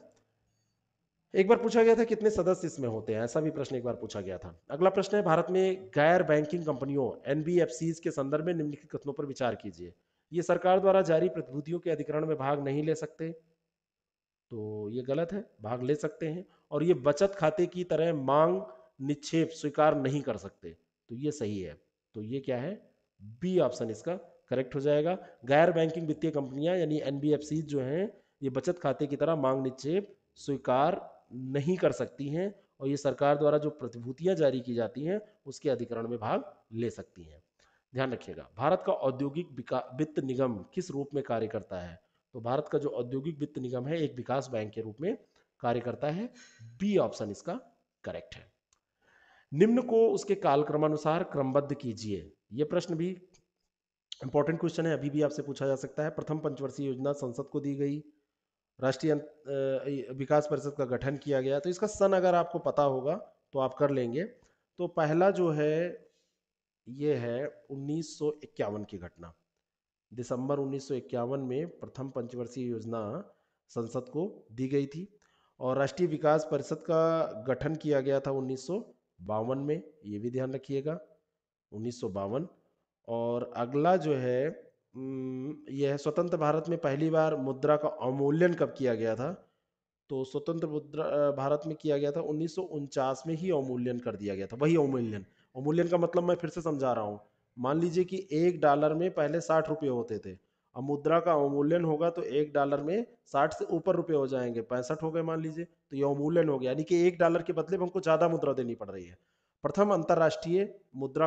एक बार पूछा गया था कितने सदस्य इसमें होते हैं ऐसा भी प्रश्न एक बार पूछा गया था अगला प्रश्न है भारत में गैर बैंकिंग कंपनियों एनबीएफसी के संदर्भ में निम्नलिखित कथनों पर विचार कीजिए ये सरकार द्वारा जारी प्रतिभूतियों के अधिकरण में भाग नहीं ले सकते तो ये गलत है भाग ले सकते हैं और ये बचत खाते की तरह मांग निक्षेप स्वीकार नहीं कर सकते तो ये सही है तो ये क्या है बी ऑप्शन इसका करेक्ट हो जाएगा गैर बैंकिंग वित्तीय कंपनियां यानी एनबीएफसी जो हैं ये बचत खाते की तरह मांग निक्षेप स्वीकार नहीं कर सकती हैं और ये सरकार द्वारा जो प्रतिभूतियां जारी की जाती हैं उसके अधिकरण में भाग ले सकती हैं ध्यान रखिएगा भारत का औद्योगिक वित्त निगम किस रूप में कार्य करता है तो भारत का जो औद्योगिक वित्त निगम है एक विकास बैंक के रूप में कार्य करता है बी ऑप्शन इसका करेक्ट है निम्न को उसके कालक्रमानुसार क्रमबद्ध कीजिए ये प्रश्न भी इंपॉर्टेंट क्वेश्चन है अभी भी आपसे पूछा जा सकता है प्रथम पंचवर्षीय योजना संसद को दी गई राष्ट्रीय विकास परिषद का गठन किया गया तो इसका सन अगर आपको पता होगा तो आप कर लेंगे तो पहला जो है ये है उन्नीस की घटना दिसंबर 1951 में प्रथम पंचवर्षीय योजना संसद को दी गई थी और राष्ट्रीय विकास परिषद का गठन किया गया था उन्नीस बावन में ये भी ध्यान रखिएगा उन्नीस और अगला जो है यह है स्वतंत्र भारत में पहली बार मुद्रा का अवमूल्यन कब किया गया था तो स्वतंत्र मुद्रा भारत में किया गया था उन्नीस में ही अवमूल्यन कर दिया गया था वही अवमूल्यन अवमूल्यन का मतलब मैं फिर से समझा रहा हूँ मान लीजिए कि एक डॉलर में पहले साठ रुपये होते थे अब मुद्रा का अवमूल्यन होगा तो एक डॉलर में साठ से ऊपर रुपये हो जाएंगे पैंसठ हो गए मान लीजिए तो यह अवमूल्यन हो गया यानी कि एक डॉलर के बदले में हमको ज्यादा मुद्रा देनी पड़ रही है प्रथम अंतर्राष्ट्रीय मुद्रा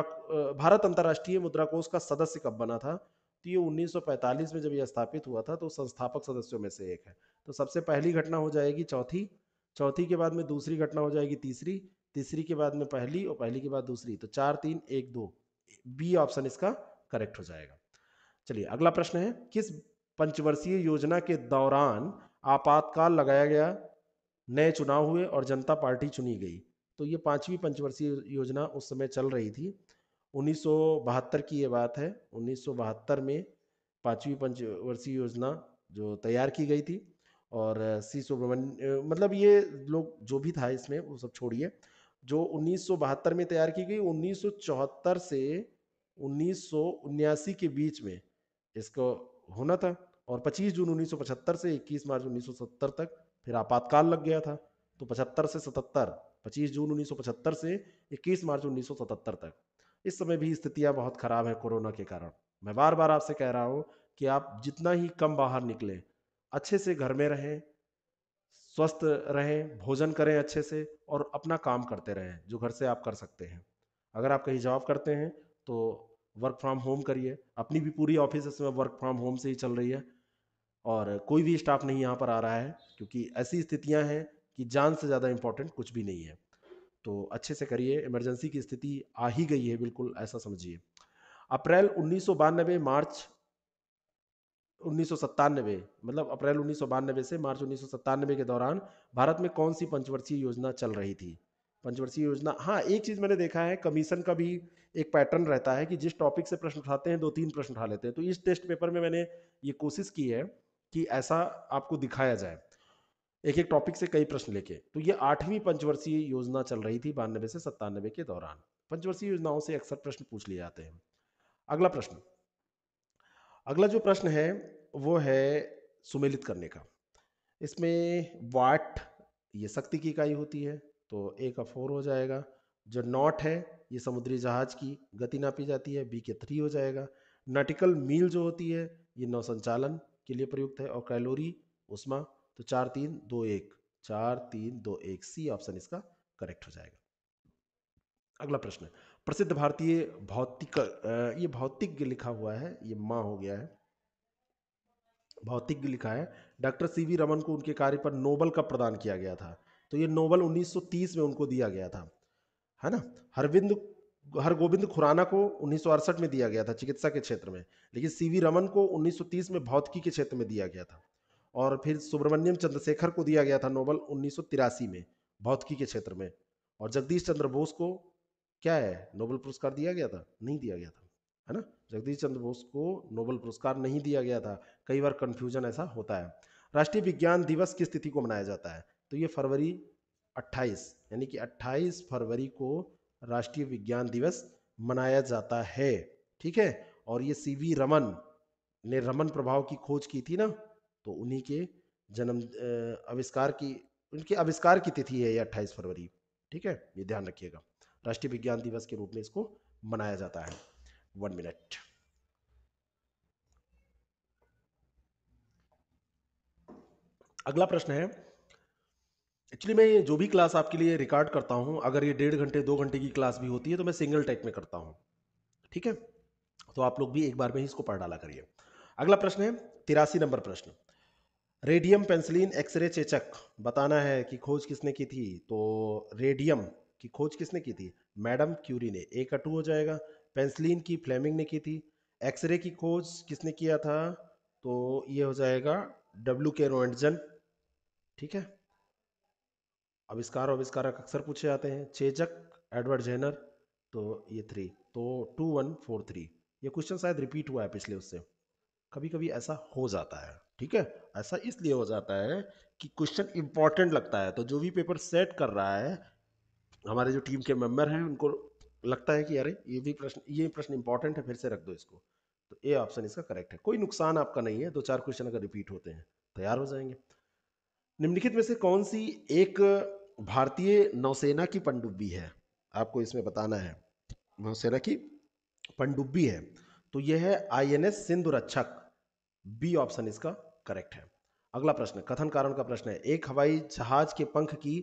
भारत अंतर्राष्ट्रीय मुद्रा कोष का सदस्य कब बना था तो ये 1945 में जब यह स्थापित हुआ था तो संस्थापक सदस्यों में से एक है तो सबसे पहली घटना हो जाएगी चौथी चौथी के बाद में दूसरी घटना हो जाएगी तीसरी तीसरी के बाद में पहली और पहली के बाद दूसरी तो चार तीन एक दो बी ऑप्शन इसका करेक्ट हो जाएगा चलिए अगला प्रश्न है किस पंचवर्षीय योजना के दौरान आपातकाल लगाया गया नए चुनाव हुए और जनता पार्टी चुनी गई तो ये पांचवी पंचवर्षीय योजना उस समय चल रही थी 1972 की ये बात है 1972 में पांचवी पंचवर्षीय योजना जो तैयार की गई थी और सी सुब्रमण्य मतलब ये लोग जो भी था इसमें वो सब छोड़िए जो उन्नीस में तैयार की गई उन्नीस से उन्नीस के बीच में इसको होना था और 25 जून 1975 से 21 मार्च 1970 तक फिर आपातकाल लग गया था तो पचहत्तर से सतहत्तर 25 जून 1975 से 21 मार्च 1977 तक इस समय भी स्थितियां बहुत खराब है कोरोना के कारण मैं बार बार आपसे कह रहा हूँ कि आप जितना ही कम बाहर निकले अच्छे से घर में रहें स्वस्थ रहें भोजन करें अच्छे से और अपना काम करते रहें जो घर से आप कर सकते हैं अगर आप कहीं जॉब करते हैं तो वर्क फ्रॉम होम करिए अपनी भी पूरी ऑफिस इसमें वर्क फ्रॉम होम से ही चल रही है और कोई भी स्टाफ नहीं यहाँ पर आ रहा है क्योंकि ऐसी स्थितियाँ हैं कि जान से ज़्यादा इम्पोर्टेंट कुछ भी नहीं है तो अच्छे से करिए इमरजेंसी की स्थिति आ ही गई है बिल्कुल ऐसा समझिए अप्रैल उन्नीस मार्च उन्नीस मतलब अप्रैल उन्नीस से मार्च उन्नीस के दौरान भारत में कौन सी पंचवर्षीय योजना चल रही थी पंचवर्षीय योजना हाँ एक चीज़ मैंने देखा है कमीशन का भी एक पैटर्न रहता है कि जिस टॉपिक से प्रश्न उठाते हैं दो तीन प्रश्न उठा लेते हैं तो इस टेस्ट पेपर में मैंने ये कोशिश की है कि ऐसा आपको दिखाया जाए एक एक टॉपिक से कई प्रश्न लेके तो ये आठवीं पंचवर्षीय योजना चल रही थी बानबे से सत्तानबे के दौरान पंचवर्षीय योजनाओं से अक्सर प्रश्न पूछ लिए जाते हैं अगला प्रश्न अगला जो प्रश्न है वो है सुमेलित करने का इसमें वाट ये शक्ति की इकाई होती है तो ए का फोर हो जाएगा जो नॉट है ये समुद्री जहाज की गति नापी जाती है बी के थ्री हो जाएगा नटिकल मील जो होती है ये नौसंचालन के लिए प्रयुक्त है और कैलोरी उष्मा तो चार तीन दो एक चार तीन दो एक सी ऑप्शन इसका करेक्ट हो जाएगा अगला प्रश्न प्रसिद्ध भारतीय भौतिक ये भौतिक लिखा हुआ है ये माँ हो गया है भौतिक लिखा है डॉक्टर सी वी रमन को उनके कार्य पर नोबल का प्रदान किया गया था तो ये नोबल 1930 में उनको दिया गया था है ना हरविंद हरगोविंद खुराना को उन्नीस में दिया गया था चिकित्सा के क्षेत्र में लेकिन वी रमन को 1930 में भौतिकी के क्षेत्र में दिया गया था और फिर सुब्रमण्यम चंद्रशेखर को दिया गया था नोबल उन्नीस में भौतिकी के क्षेत्र में और जगदीश चंद्र बोस को क्या है नोबल पुरस्कार दिया गया था नहीं दिया गया था है ना जगदीश चंद्र बोस को नोबल पुरस्कार नहीं दिया गया था कई बार कन्फ्यूजन ऐसा होता है राष्ट्रीय विज्ञान दिवस किस तिथि को मनाया जाता है तो ये फरवरी 28 यानी कि 28 फरवरी को राष्ट्रीय विज्ञान दिवस मनाया जाता है ठीक है और ये सी वी रमन ने रमन प्रभाव की खोज की थी ना तो उन्हीं के जन्म आविष्कार की उनके आविष्कार की तिथि है ये अट्ठाईस फरवरी ठीक है ये ध्यान रखिएगा राष्ट्रीय विज्ञान दिवस के रूप में इसको मनाया जाता है वन मिनट अगला प्रश्न है एक्चुअली मैं जो भी क्लास आपके लिए रिकॉर्ड करता हूँ अगर ये डेढ़ घंटे दो घंटे की क्लास भी होती है तो मैं सिंगल टेक में करता हूँ ठीक है तो आप लोग भी एक बार में ही इसको पढ़ डाला करिए अगला प्रश्न है तिरासी नंबर प्रश्न रेडियम पेंसिलिन एक्सरे चेचक बताना है कि खोज किसने की थी तो रेडियम की खोज किसने की थी मैडम क्यूरी ने एक अटू हो जाएगा पेंसिलिन की फ्लेमिंग ने की थी एक्सरे की खोज किसने किया था तो ये हो जाएगा डब्ल्यू के रोएंटजन ठीक है आविष्कार आविष्कारक अक्सर पूछे जाते हैं चेचक एडवर्ड जेनर तो ये थ्री तो टू वन फोर थ्री ये क्वेश्चन शायद रिपीट हुआ है पिछले उससे कभी कभी ऐसा हो जाता है ठीक है ऐसा इसलिए हो जाता है कि क्वेश्चन इंपॉर्टेंट लगता है तो जो भी पेपर सेट कर रहा है हमारे जो टीम के मेंबर हैं उनको लगता है कि अरे ये भी प्रश्न ये प्रश्न इंपॉर्टेंट है फिर से रख दो इसको तो ए ऑप्शन इसका करेक्ट है कोई नुकसान आपका नहीं है दो चार क्वेश्चन अगर रिपीट होते हैं तैयार हो जाएंगे निम्नलिखित में से कौन सी एक भारतीय नौसेना की पनडुब्बी है आपको इसमें बताना है नौसेना की पनडुब्बी है तो यह है आई एन एस सिंधु रक्षक बी ऑप्शन इसका करेक्ट है अगला प्रश्न कथन कारण का प्रश्न है एक हवाई जहाज के पंख की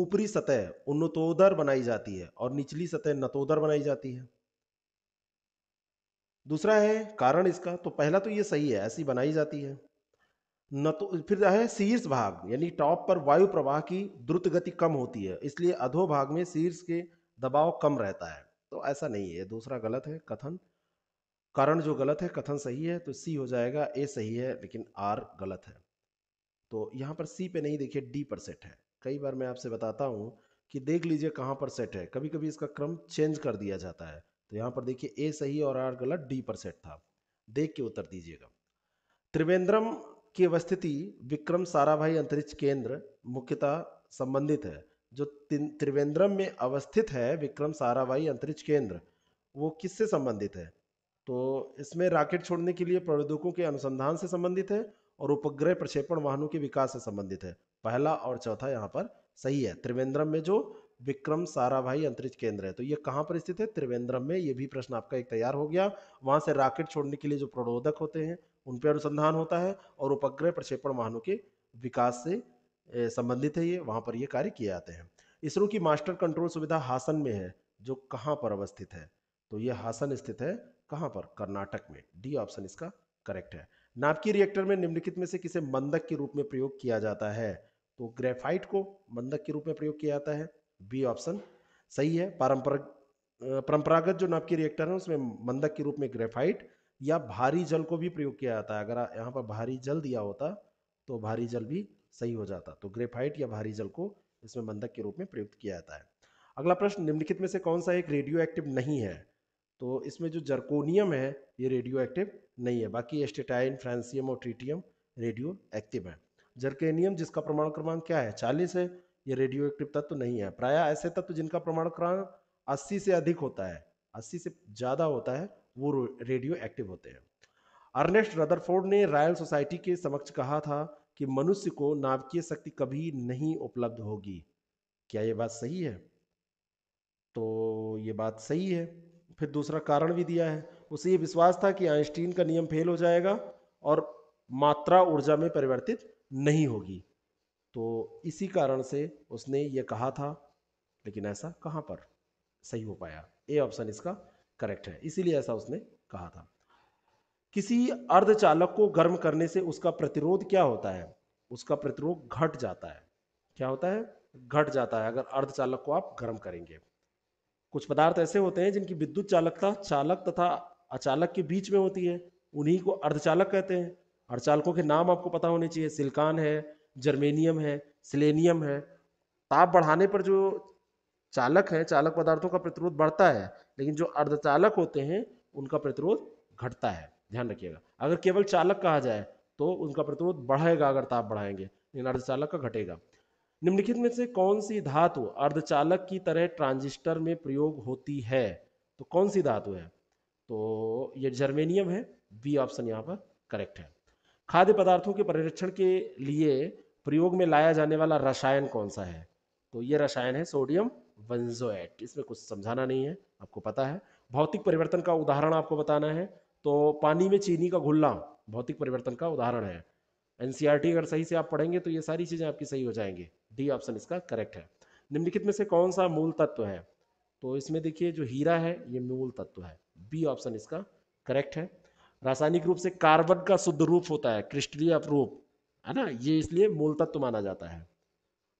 ऊपरी सतह उन्नतोदर बनाई जाती है और निचली सतह नतोदर बनाई जाती है दूसरा है कारण इसका तो पहला तो ये सही है ऐसी बनाई जाती है न तो फिर है शीर्ष भाग यानी टॉप पर वायु प्रवाह की द्रुत गति कम होती है इसलिए अधो भाग में शीर्ष के दबाव कम रहता है तो ऐसा नहीं है दूसरा गलत है कथन कारण जो गलत है कथन सही है तो सी हो जाएगा ए सही है लेकिन आर गलत है तो यहाँ पर सी पे नहीं देखिए डी पर सेट है कई बार मैं आपसे बताता हूँ कि देख लीजिए कहाँ पर सेट है कभी कभी इसका क्रम चेंज कर दिया जाता है तो यहाँ पर देखिए ए सही और आर गलत डी पर सेट था देख के उत्तर दीजिएगा त्रिवेंद्रम की अवस्थिति विक्रम साराभाई अंतरिक्ष केंद्र मुख्यतः संबंधित है जो त्रिवेंद्रम में अवस्थित है विक्रम साराभाई अंतरिक्ष केंद्र वो किससे संबंधित है तो इसमें रॉकेट छोड़ने के लिए प्रौद्योगिकों के अनुसंधान से संबंधित है और उपग्रह प्रक्षेपण वाहनों के विकास से संबंधित है पहला और चौथा यहाँ पर सही है त्रिवेंद्रम में जो विक्रम साराभाई अंतरिक्ष केंद्र है तो ये कहाँ पर स्थित है त्रिवेंद्रम में ये भी प्रश्न आपका एक तैयार हो गया वहाँ से रॉकेट छोड़ने के लिए जो प्रणोदक होते हैं उन पर अनुसंधान होता है और उपग्रह प्रक्षेपण वाहनों के विकास से संबंधित है ये वहाँ पर ये कार्य किए जाते हैं इसरो की मास्टर कंट्रोल सुविधा हासन में है जो कहाँ पर अवस्थित है तो ये हासन स्थित है कहाँ पर कर्नाटक में डी ऑप्शन इसका करेक्ट है नाभिकीय रिएक्टर में निम्नलिखित में से किसे मंदक के रूप में प्रयोग किया जाता है तो ग्रेफाइट को मंदक के रूप में प्रयोग किया जाता है बी ऑप्शन सही है पारंपरिक परंपरागत जो नाभिकीय रिएक्टर है उसमें मंदक के रूप में ग्रेफाइट या भारी जल को भी प्रयोग किया जाता है अगर यहाँ पर भारी जल दिया होता तो भारी जल भी सही हो जाता तो ग्रेफाइट या भारी जल को इसमें बंधक के रूप में प्रयुक्त किया जाता है अगला प्रश्न निम्नलिखित में से कौन सा एक रेडियो एक्टिव नहीं है तो इसमें जो जर्कोनियम है ये रेडियो एक्टिव नहीं है बाकी एस्टेटाइन फ्रांसियम और ट्रीटियम रेडियो एक्टिव है जर्केनियम जिसका प्रमाण क्रमांक क्या है चालीस है ये रेडियो एक्टिव तत्व तो नहीं है प्राय ऐसे तत्व तो जिनका प्रमाण क्रमांक अस्सी से अधिक होता है अस्सी से ज़्यादा होता है वो रेडियो एक्टिव होते हैं अर्नेस्ट रदरफोर्ड ने रॉयल सोसाइटी के समक्ष कहा था कि मनुष्य को नाभिकीय शक्ति कभी नहीं उपलब्ध होगी क्या ये बात सही है तो ये बात सही है फिर दूसरा कारण भी दिया है उसे ये विश्वास था कि आइंस्टीन का नियम फेल हो जाएगा और मात्रा ऊर्जा में परिवर्तित नहीं होगी तो इसी कारण से उसने ये कहा था लेकिन ऐसा कहाँ पर सही हो पाया ए ऑप्शन इसका करेक्ट है इसीलिए ऐसा उसने कहा था किसी अर्धचालक को गर्म करने से उसका प्रतिरोध क्या होता है उसका प्रतिरोध घट जाता है क्या होता है घट जाता है अगर अर्धचालक को आप गर्म करेंगे कुछ पदार्थ ऐसे होते हैं जिनकी विद्युत चालकता चालक तथा अचालक के बीच में होती है उन्हीं को अर्धचालक कहते हैं अर्धचालकों के नाम आपको पता होने चाहिए सिल्कान है जर्मेनियम है सिलेनियम है ताप बढ़ाने पर जो चालक है चालक पदार्थों का प्रतिरोध बढ़ता है लेकिन जो अर्धचालक होते हैं उनका प्रतिरोध घटता है ध्यान रखिएगा अगर केवल चालक कहा जाए तो उनका प्रतिरोध बढ़ेगा अगर ताप बढ़ाएंगे लेकिन अर्धचालक का घटेगा निम्नलिखित में से कौन सी धातु अर्धचालक की तरह ट्रांजिस्टर में प्रयोग होती है तो कौन सी धातु है तो ये जर्मेनियम है बी ऑप्शन यहाँ पर करेक्ट है खाद्य पदार्थों के परिरक्षण के लिए प्रयोग में लाया जाने वाला रसायन कौन सा है तो ये रसायन है सोडियम वंजोएट इसमें कुछ समझाना नहीं है आपको पता है भौतिक परिवर्तन का उदाहरण आपको बताना है तो पानी में चीनी का घुलना भौतिक परिवर्तन का उदाहरण है एनसीईआरटी e अगर सही से आप पढ़ेंगे तो ये सारी चीज़ें आपकी सही हो जाएंगी डी ऑप्शन इसका करेक्ट है निम्नलिखित में से कौन सा मूल तत्व है तो इसमें देखिए जो हीरा है ये मूल तत्व है बी ऑप्शन इसका करेक्ट है रासायनिक रूप से कार्बन का शुद्ध रूप होता है क्रिस्टलीय रूप है ना ये इसलिए मूल तत्व माना जाता है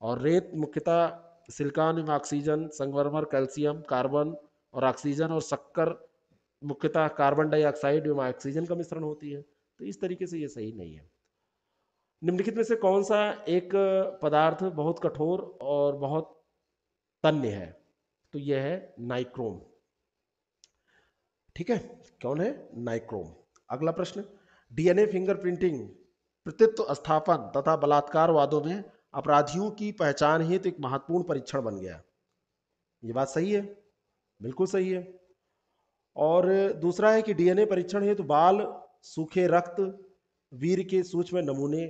और रेत मुख्यतः सिलिकॉन में ऑक्सीजन संगमरमर कैल्शियम कार्बन और ऑक्सीजन और शक्कर मुख्यतः कार्बन डाइऑक्साइड एवं ऑक्सीजन का मिश्रण होती है तो इस तरीके से ये सही नहीं है निम्नलिखित में से कौन सा एक पदार्थ बहुत कठोर और बहुत तन्य है तो यह है नाइक्रोम ठीक है कौन है नाइक्रोम अगला प्रश्न डीएनए फिंगरप्रिंटिंग प्रतित्व स्थापन तथा बलात्कार वादों में अपराधियों की पहचान ही तो एक महत्वपूर्ण परीक्षण बन गया ये बात सही है बिल्कुल सही है और दूसरा है कि डीएनए परीक्षण हेतु तो बाल सूखे रक्त वीर के सूक्ष्म नमूने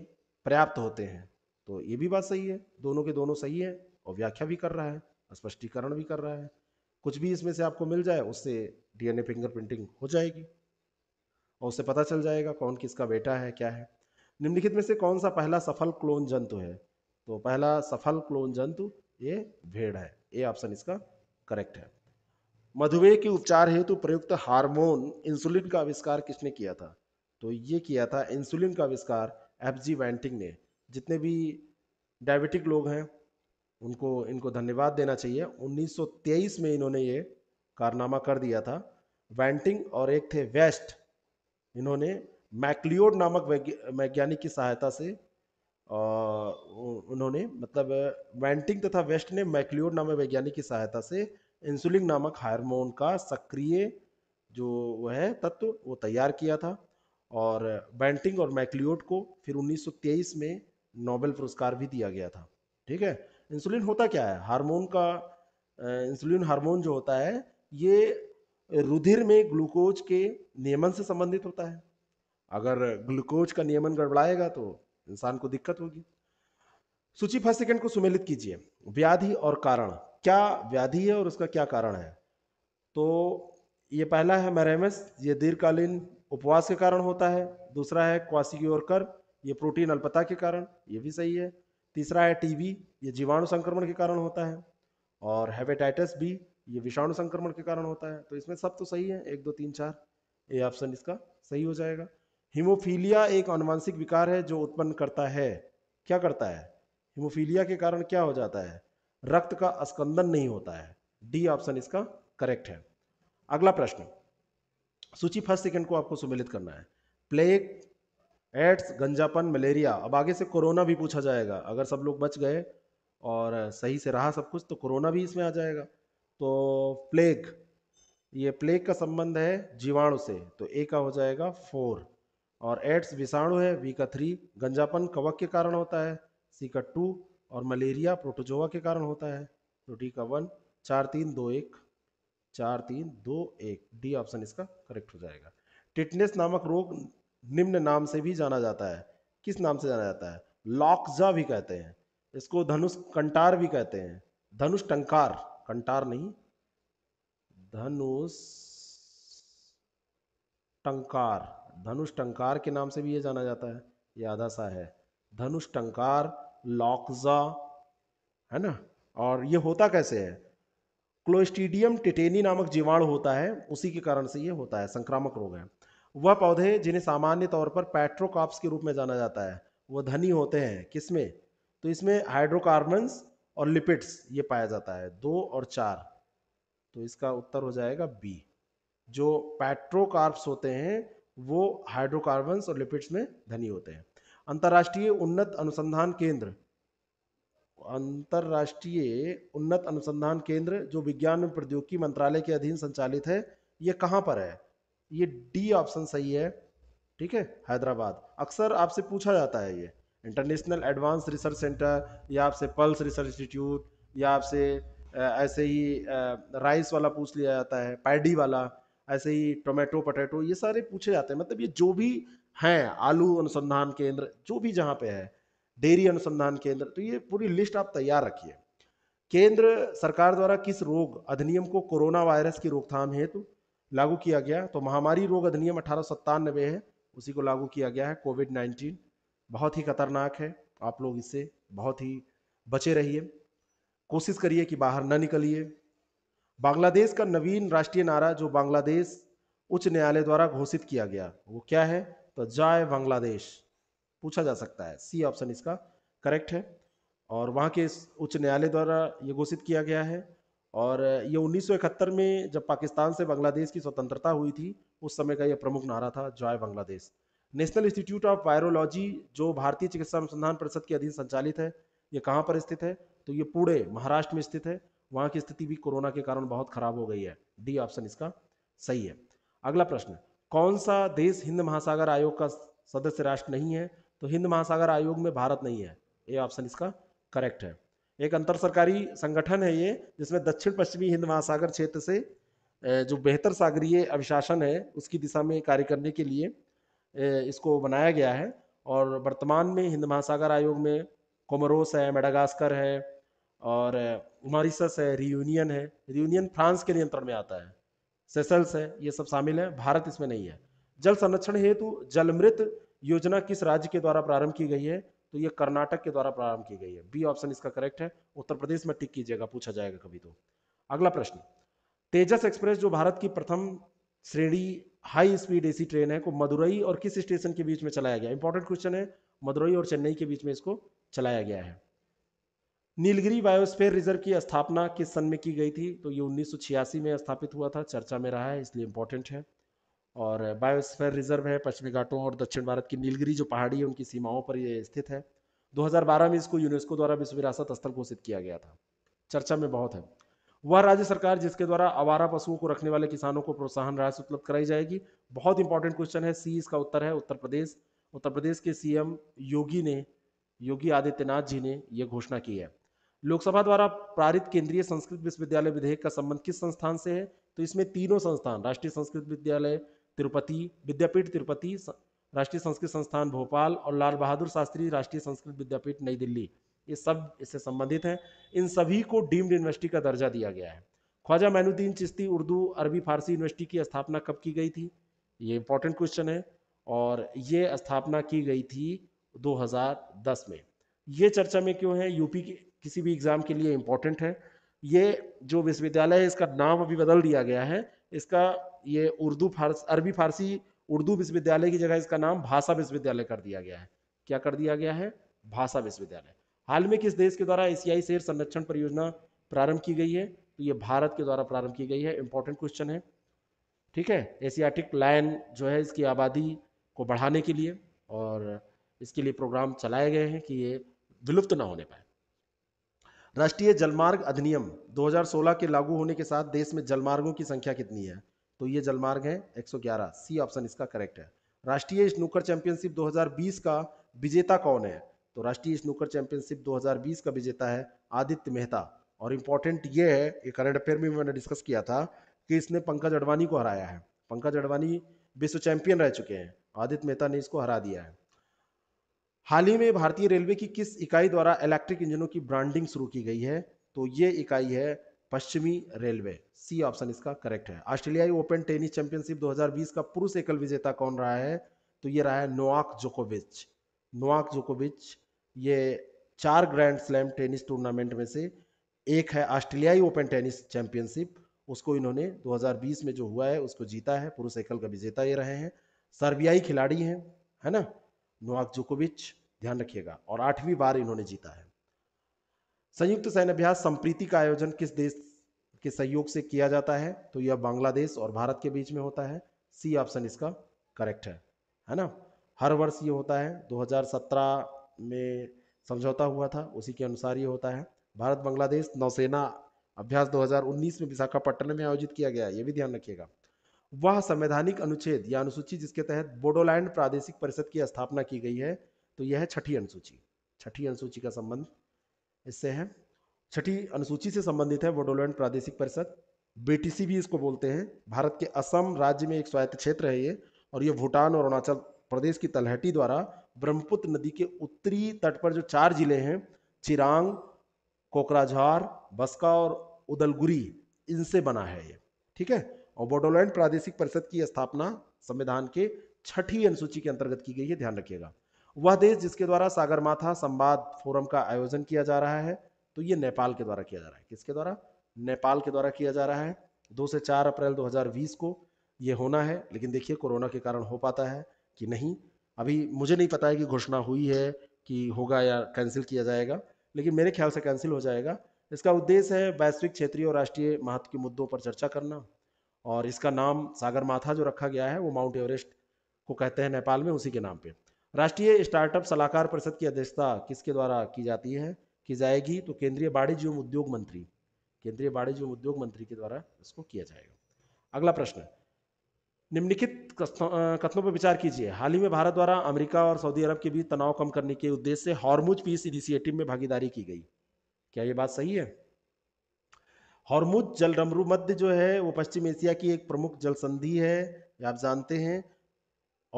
पर्याप्त होते हैं तो ये भी बात सही है दोनों के दोनों सही है और व्याख्या भी कर रहा है स्पष्टीकरण भी कर रहा है कुछ भी इसमें से आपको मिल जाए उससे डीएनए फिंगरप्रिंटिंग हो जाएगी और उससे पता चल जाएगा कौन किसका बेटा है क्या है निम्नलिखित में से कौन सा पहला सफल क्लोन जंतु है तो पहला सफल क्लोन जंतु ये भेड़ है ये ऑप्शन इसका करेक्ट है मधुमेह के उपचार हेतु प्रयुक्त हार्मोन इंसुलिन का आविष्कार किसने किया था तो ये किया था इंसुलिन का आविष्कार एफ जी वैंटिंग ने जितने भी डायबिटिक लोग हैं उनको इनको धन्यवाद देना चाहिए 1923 में इन्होंने ये कारनामा कर दिया था वैंटिंग और एक थे वेस्ट इन्होंने मैक्लियोड नामक वैज्ञानिक की सहायता से उन्होंने मतलब वेंटिंग तथा वेस्ट ने मैक्लियोड नामक वैज्ञानिक की सहायता से इंसुलिन नामक हार्मोन का सक्रिय जो वह है तत्व वो तैयार किया था और बैंटिंग और मैक्लियोड को फिर 1923 में नोबेल पुरस्कार भी दिया गया था ठीक है इंसुलिन होता क्या है हार्मोन का इंसुलिन हार्मोन जो होता है ये रुधिर में ग्लूकोज के नियमन से संबंधित होता है अगर ग्लूकोज का नियमन गड़बड़ाएगा तो इंसान को दिक्कत होगी सूची फर्स्ट सेकंड को सुमेलित कीजिए व्याधि और कारण क्या व्याधि है और उसका क्या कारण है तो ये पहला है मैरेमस ये दीर्घकालीन उपवास के कारण होता है दूसरा है क्वासी की ओर कर ये प्रोटीन अल्पता के कारण ये भी सही है तीसरा है टीबी ये जीवाणु संक्रमण के कारण होता है और हेपेटाइटिस बी ये विषाणु संक्रमण के कारण होता है तो इसमें सब तो सही है एक दो तीन चार ये ऑप्शन इसका सही हो जाएगा हीमोफीलिया एक अनुवांशिक विकार है जो उत्पन्न करता है क्या करता है हीमोफीलिया के कारण क्या हो जाता है रक्त का स्कंदन नहीं होता है डी ऑप्शन इसका करेक्ट है अगला प्रश्न सूची फर्स्ट सेकेंड को आपको सुमिलित करना है प्लेग एड्स गंजापन मलेरिया अब आगे से कोरोना भी पूछा जाएगा अगर सब लोग बच गए और सही से रहा सब कुछ तो कोरोना भी इसमें आ जाएगा तो प्लेग ये प्लेग का संबंध है जीवाणु से तो ए का हो जाएगा फोर और एड्स विषाणु है वी का थ्री गंजापन कवक के कारण होता है सी का टू और मलेरिया प्रोटोजोवा के कारण होता है तो डी का वन चार तीन दो एक चार तीन दो एक डी ऑप्शन इसका करेक्ट हो जाएगा टिटनेस नामक रोग निम्न नाम से भी जाना जाता है किस नाम से जाना जाता है लॉकजा भी कहते हैं इसको धनुष कंटार भी कहते हैं धनुष टंकार कंटार नहीं धनुष टंकार धनुष टंकार के नाम से भी ये जाना जाता है ये आधा सा है धनुष टंकार लॉकजा है ना और ये होता कैसे है क्लोस्टीडियम टिटेनी नामक जीवाणु होता है उसी के कारण से ये होता है संक्रामक रोग है वह पौधे जिन्हें सामान्य तौर पर पैट्रोकॉप्स के रूप में जाना जाता है वह धनी होते हैं किसमें तो इसमें हाइड्रोकार्बन्स और लिपिड्स ये पाया जाता है दो और चार तो इसका उत्तर हो जाएगा बी जो पैट्रोकार्प्स होते हैं वो हाइड्रोकार्बन और लिपिड्स में धनी होते हैं अंतर्राष्ट्रीय उन्नत अनुसंधान केंद्र अंतर्राष्ट्रीय उन्नत अनुसंधान केंद्र जो विज्ञान एवं प्रौद्योगिकी मंत्रालय के अधीन संचालित है ये कहाँ पर है ये डी ऑप्शन सही है ठीक है हैदराबाद अक्सर आपसे पूछा जाता है ये इंटरनेशनल एडवांस रिसर्च सेंटर या आपसे पल्स रिसर्च इंस्टीट्यूट या आपसे ऐसे ही राइस वाला पूछ लिया जाता है पैडी वाला ऐसे ही टोमेटो पटेटो ये सारे पूछे जाते हैं मतलब ये जो भी हैं आलू अनुसंधान केंद्र जो भी जहाँ पे है डेयरी अनुसंधान केंद्र तो ये पूरी लिस्ट आप तैयार रखिए केंद्र सरकार द्वारा किस रोग अधिनियम को कोरोना वायरस की रोकथाम हेतु लागू किया गया तो महामारी रोग अधिनियम अठारह है उसी को लागू किया गया है कोविड नाइन्टीन बहुत ही खतरनाक है आप लोग इससे बहुत ही बचे रहिए कोशिश करिए कि बाहर ना निकलिए बांग्लादेश का नवीन राष्ट्रीय नारा जो बांग्लादेश उच्च न्यायालय द्वारा घोषित किया गया वो क्या है तो जय बांग्लादेश पूछा जा सकता है सी ऑप्शन इसका करेक्ट है और वहाँ के उच्च न्यायालय द्वारा ये घोषित किया गया है और ये उन्नीस में जब पाकिस्तान से बांग्लादेश की स्वतंत्रता हुई थी उस समय का यह प्रमुख नारा था जॉय Bangladesh national institute of virology जो भारतीय चिकित्सा अनुसंधान परिषद के अधीन संचालित है ये कहाँ पर स्थित है तो ये पुणे महाराष्ट्र में स्थित है वहां की स्थिति भी कोरोना के कारण बहुत खराब हो गई है डी ऑप्शन इसका सही है अगला प्रश्न कौन सा देश हिंद महासागर आयोग का सदस्य राष्ट्र नहीं है तो हिंद महासागर आयोग में भारत नहीं है ये ऑप्शन इसका करेक्ट है एक अंतर सरकारी संगठन है ये जिसमें दक्षिण पश्चिमी हिंद महासागर क्षेत्र से जो बेहतर सागरीय अभिशासन है उसकी दिशा में कार्य करने के लिए इसको बनाया गया है और वर्तमान में हिंद महासागर आयोग में कोमरोस है मेडागास्कर है और मारिसस है रियूनियन है रियूनियन फ्रांस के नियंत्रण में आता है सेसल्स है ये सब शामिल है भारत इसमें नहीं है जल संरक्षण हेतु जलमृत योजना किस राज्य के द्वारा प्रारंभ की गई है तो ये कर्नाटक के द्वारा प्रारंभ की गई है बी ऑप्शन इसका करेक्ट है उत्तर प्रदेश में टिक कीजिएगा पूछा जाएगा कभी तो अगला प्रश्न तेजस एक्सप्रेस जो भारत की प्रथम श्रेणी हाई स्पीड एसी ट्रेन है को मदुरई और किस स्टेशन के बीच में चलाया गया इंपॉर्टेंट क्वेश्चन है मदुरई और चेन्नई के बीच में इसको चलाया गया है नीलगिरी बायोस्फेयर रिजर्व की स्थापना किस सन में की गई थी तो ये उन्नीस में स्थापित हुआ था चर्चा में रहा है इसलिए इम्पोर्टेंट है और बायोस्फेयर रिजर्व है पश्चिमी घाटों और दक्षिण भारत की नीलगिरी जो पहाड़ी है उनकी सीमाओं पर ये स्थित है 2012 में इसको यूनेस्को द्वारा विश्व विरासत स्थल घोषित किया गया था चर्चा में बहुत है वह राज्य सरकार जिसके द्वारा आवारा पशुओं को रखने वाले किसानों को प्रोत्साहन राशि उपलब्ध कराई जाएगी बहुत इंपॉर्टेंट क्वेश्चन है सी इसका उत्तर है उत्तर प्रदेश उत्तर प्रदेश के सीएम योगी ने योगी आदित्यनाथ जी ने यह घोषणा की है लोकसभा द्वारा पारित केंद्रीय संस्कृत विश्वविद्यालय विधेयक का संबंध किस संस्थान से है तो इसमें तीनों संस्थान राष्ट्रीय संस्कृत विद्यालय तिरुपति विद्यापीठ तिरुपति राष्ट्रीय संस्कृत संस्थान भोपाल और लाल बहादुर शास्त्री राष्ट्रीय संस्कृत विद्यापीठ नई दिल्ली ये सब इससे संबंधित हैं इन सभी को डीम्ड यूनिवर्सिटी का दर्जा दिया गया है ख्वाजा मैनुद्दीन चिश्ती उर्दू अरबी फारसी यूनिवर्सिटी की स्थापना कब की गई थी ये इंपॉर्टेंट क्वेश्चन है और ये स्थापना की गई थी 2010 में ये चर्चा में क्यों है यूपी के किसी भी एग्ज़ाम के लिए इम्पोर्टेंट है ये जो विश्वविद्यालय है इसका नाम अभी बदल दिया गया है इसका ये उर्दू फारस अरबी फारसी उर्दू विश्वविद्यालय की जगह इसका नाम भाषा विश्वविद्यालय कर दिया गया है क्या कर दिया गया है भाषा विश्वविद्यालय हाल में किस देश के द्वारा एशियाई शेर संरक्षण परियोजना प्रारंभ की गई है तो ये भारत के द्वारा प्रारंभ की गई है इंपॉर्टेंट क्वेश्चन है ठीक है एशियाटिक लाइन जो है इसकी आबादी को बढ़ाने के लिए और इसके लिए प्रोग्राम चलाए गए हैं कि ये विलुप्त ना होने पाए राष्ट्रीय जलमार्ग अधिनियम 2016 के लागू होने के साथ देश में जलमार्गों की संख्या कितनी है तो ये जलमार्ग है 111 सी ऑप्शन इसका करेक्ट है राष्ट्रीय स्नूकर चैंपियनशिप 2020 का विजेता कौन है तो राष्ट्रीय स्नूकर चैंपियनशिप 2020 का विजेता है आदित्य मेहता और इम्पोर्टेंट ये है ये करंट अफेयर में मैंने डिस्कस किया था कि इसने पंकज अडवाणी को हराया है पंकज अडवाणी विश्व चैंपियन रह चुके हैं आदित्य मेहता ने इसको हरा दिया है हाल ही में भारतीय रेलवे की किस इकाई द्वारा इलेक्ट्रिक इंजनों की ब्रांडिंग शुरू की गई है तो ये इकाई है पश्चिमी रेलवे सी ऑप्शन इसका करेक्ट है ऑस्ट्रेलियाई ओपन टेनिस चैंपियनशिप 2020 का पुरुष एकल विजेता कौन रहा है तो ये रहा है नोआक जोकोविच नोआक जोकोविच ये चार ग्रैंड स्लैम टेनिस टूर्नामेंट में से एक है ऑस्ट्रेलियाई ओपन टेनिस चैंपियनशिप उसको इन्होंने 2020 में जो हुआ है उसको जीता है पुरुष एकल का विजेता ये रहे हैं सर्बियाई खिलाड़ी हैं है ना नोवाक जोकोविच ध्यान रखिएगा और आठवीं बार इन्होंने जीता है संयुक्त अभ्यास संप्रीति का आयोजन किस देश के सहयोग से किया जाता है तो यह बांग्लादेश और भारत के बीच में होता है सी ऑप्शन इसका करेक्ट है है ना हर वर्ष ये होता है 2017 में समझौता हुआ था उसी के अनुसार ये होता है भारत बांग्लादेश नौसेना अभ्यास 2019 में विशाखापट्टनम में आयोजित किया गया ये भी ध्यान रखिएगा वह संवैधानिक अनुच्छेद या अनुसूची जिसके तहत बोडोलैंड प्रादेशिक परिषद की स्थापना की गई है तो यह है छठी अनुसूची छठी अनुसूची का संबंध इससे है छठी अनुसूची से संबंधित है बोडोलैंड प्रादेशिक परिषद बीटीसी भी इसको बोलते हैं भारत के असम राज्य में एक स्वायत्त क्षेत्र है ये और ये भूटान और अरुणाचल प्रदेश की तलहटी द्वारा ब्रह्मपुत्र नदी के उत्तरी तट पर जो चार जिले हैं चिरांग कोकराझार बसका और उदलगुरी इनसे बना है ये ठीक है और बोडोलैंड प्रादेशिक परिषद की स्थापना संविधान के छठी अनुसूची के अंतर्गत की गई है ध्यान रखिएगा वह देश जिसके द्वारा सागरमाथा संवाद फोरम का आयोजन किया जा रहा है तो ये नेपाल के द्वारा किया जा रहा है किसके द्वारा नेपाल के द्वारा किया जा रहा है दो से चार अप्रैल 2020 को ये होना है लेकिन देखिए कोरोना के कारण हो पाता है कि नहीं अभी मुझे नहीं पता है कि घोषणा हुई है कि होगा या कैंसिल किया जाएगा लेकिन मेरे ख्याल से कैंसिल हो जाएगा इसका उद्देश्य है वैश्विक क्षेत्रीय और राष्ट्रीय महत्व के मुद्दों पर चर्चा करना और इसका नाम सागर माथा जो रखा गया है वो माउंट एवरेस्ट को कहते हैं नेपाल में उसी के नाम पे राष्ट्रीय स्टार्टअप सलाहकार परिषद की अध्यक्षता किसके द्वारा की जाती है की जाएगी तो केंद्रीय वाणिज्य एवं उद्योग मंत्री केंद्रीय वाणिज्य एवं उद्योग मंत्री के द्वारा इसको किया जाएगा अगला प्रश्न निम्नलिखित कथनों पर विचार कीजिए हाल ही में भारत द्वारा अमेरिका और सऊदी अरब के बीच तनाव कम करने के उद्देश्य से हॉर्मुज पीस इनिशिएटिव में भागीदारी की गई क्या ये बात सही है हॉर्मुज जल मध्य जो है वो पश्चिम एशिया की एक प्रमुख जल संधि है ये आप जानते हैं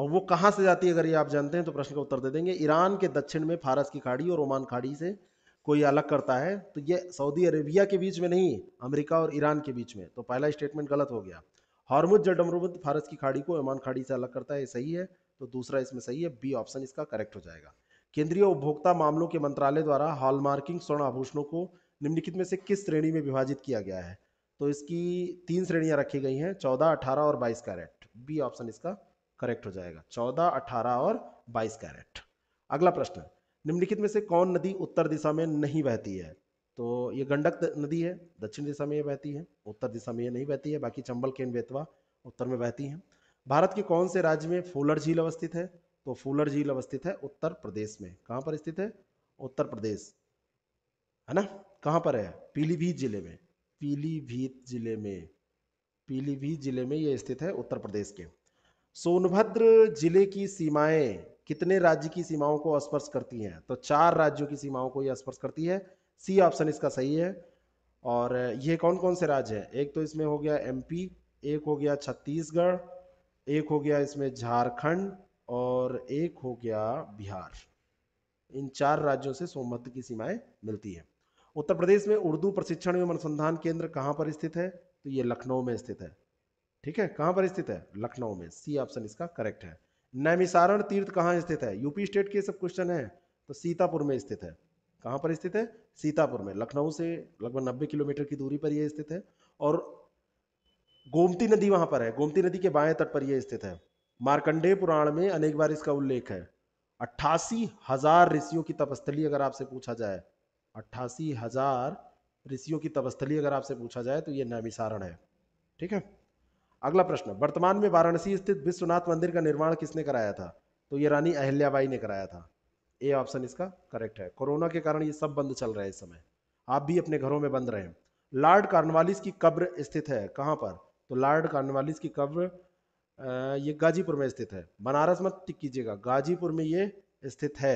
और वो कहाँ से जाती है अगर ये आप जानते हैं तो प्रश्न का उत्तर दे देंगे ईरान के दक्षिण में फारस की खाड़ी और ओमान खाड़ी से कोई अलग करता है तो ये सऊदी अरेबिया के बीच में नहीं अमेरिका और ईरान के बीच में तो पहला स्टेटमेंट गलत हो गया हॉर्मुज जल फारस की खाड़ी को ओमान खाड़ी से अलग करता है सही है तो दूसरा इसमें सही है बी ऑप्शन इसका करेक्ट हो जाएगा केंद्रीय उपभोक्ता मामलों के मंत्रालय द्वारा हॉलमार्किंग स्वर्ण आभूषणों को निम्नलिखित में से किस श्रेणी में विभाजित किया गया है तो इसकी तीन श्रेणियां रखी गई हैं चौदह अठारह और बाईस कैरेट बी ऑप्शन इसका करेक्ट हो जाएगा चौदह अठारह और बाईस कैरेट अगला प्रश्न निम्नलिखित में से कौन नदी उत्तर दिशा में नहीं बहती है तो ये गंडक नदी है दक्षिण दिशा में ये बहती है उत्तर दिशा में ये नहीं बहती है बाकी चंबल केन बेतवा उत्तर में बहती है भारत के कौन से राज्य में फूलर झील अवस्थित है तो फूलर झील अवस्थित है उत्तर प्रदेश में कहाँ पर स्थित है उत्तर प्रदेश है ना कहाँ पर है पीलीभीत ज़िले में पीलीभीत ज़िले में पीलीभीत ज़िले में यह स्थित है उत्तर प्रदेश के सोनभद्र जिले की सीमाएं कितने राज्य की सीमाओं को स्पर्श करती हैं तो चार राज्यों की सीमाओं को यह स्पर्श करती है सी ऑप्शन इसका सही है और यह कौन कौन से राज्य हैं एक तो इसमें हो गया एमपी एक हो गया छत्तीसगढ़ एक हो गया इसमें झारखंड और एक हो गया बिहार इन चार राज्यों से सोनभद्र की सीमाएं मिलती हैं उत्तर प्रदेश में उर्दू प्रशिक्षण एवं अनुसंधान केंद्र कहाँ पर स्थित है तो ये लखनऊ में स्थित है ठीक है कहाँ पर स्थित है लखनऊ में सी ऑप्शन इसका करेक्ट है नैमिसारण तीर्थ कहाँ स्थित है यूपी स्टेट के सब क्वेश्चन है तो सीतापुर में स्थित है कहाँ पर स्थित है सीतापुर में लखनऊ से लगभग नब्बे किलोमीटर की दूरी पर यह स्थित है और गोमती नदी वहां पर है गोमती नदी के बाएं तट पर यह स्थित है मार्कंडेय पुराण में अनेक बार इसका उल्लेख है अट्ठासी हजार ऋषियों की तपस्थली अगर आपसे पूछा जाए अट्ठासी हजार ऋषियों की तपस्थली अगर आपसे पूछा जाए तो ये नैमिसारण है ठीक है अगला प्रश्न वर्तमान में वाराणसी स्थित विश्वनाथ मंदिर का निर्माण किसने कराया था तो ये रानी अहिल्याबाई ने कराया था ए ऑप्शन इसका करेक्ट है कोरोना के कारण ये सब बंद चल रहे इस समय आप भी अपने घरों में बंद रहे लॉर्ड कार्नवालिस की कब्र स्थित है कहाँ पर तो लॉर्ड कार्नवालिस की कब्र ये गाजीपुर में स्थित है बनारस मत टिक कीजिएगा गाजीपुर में ये स्थित है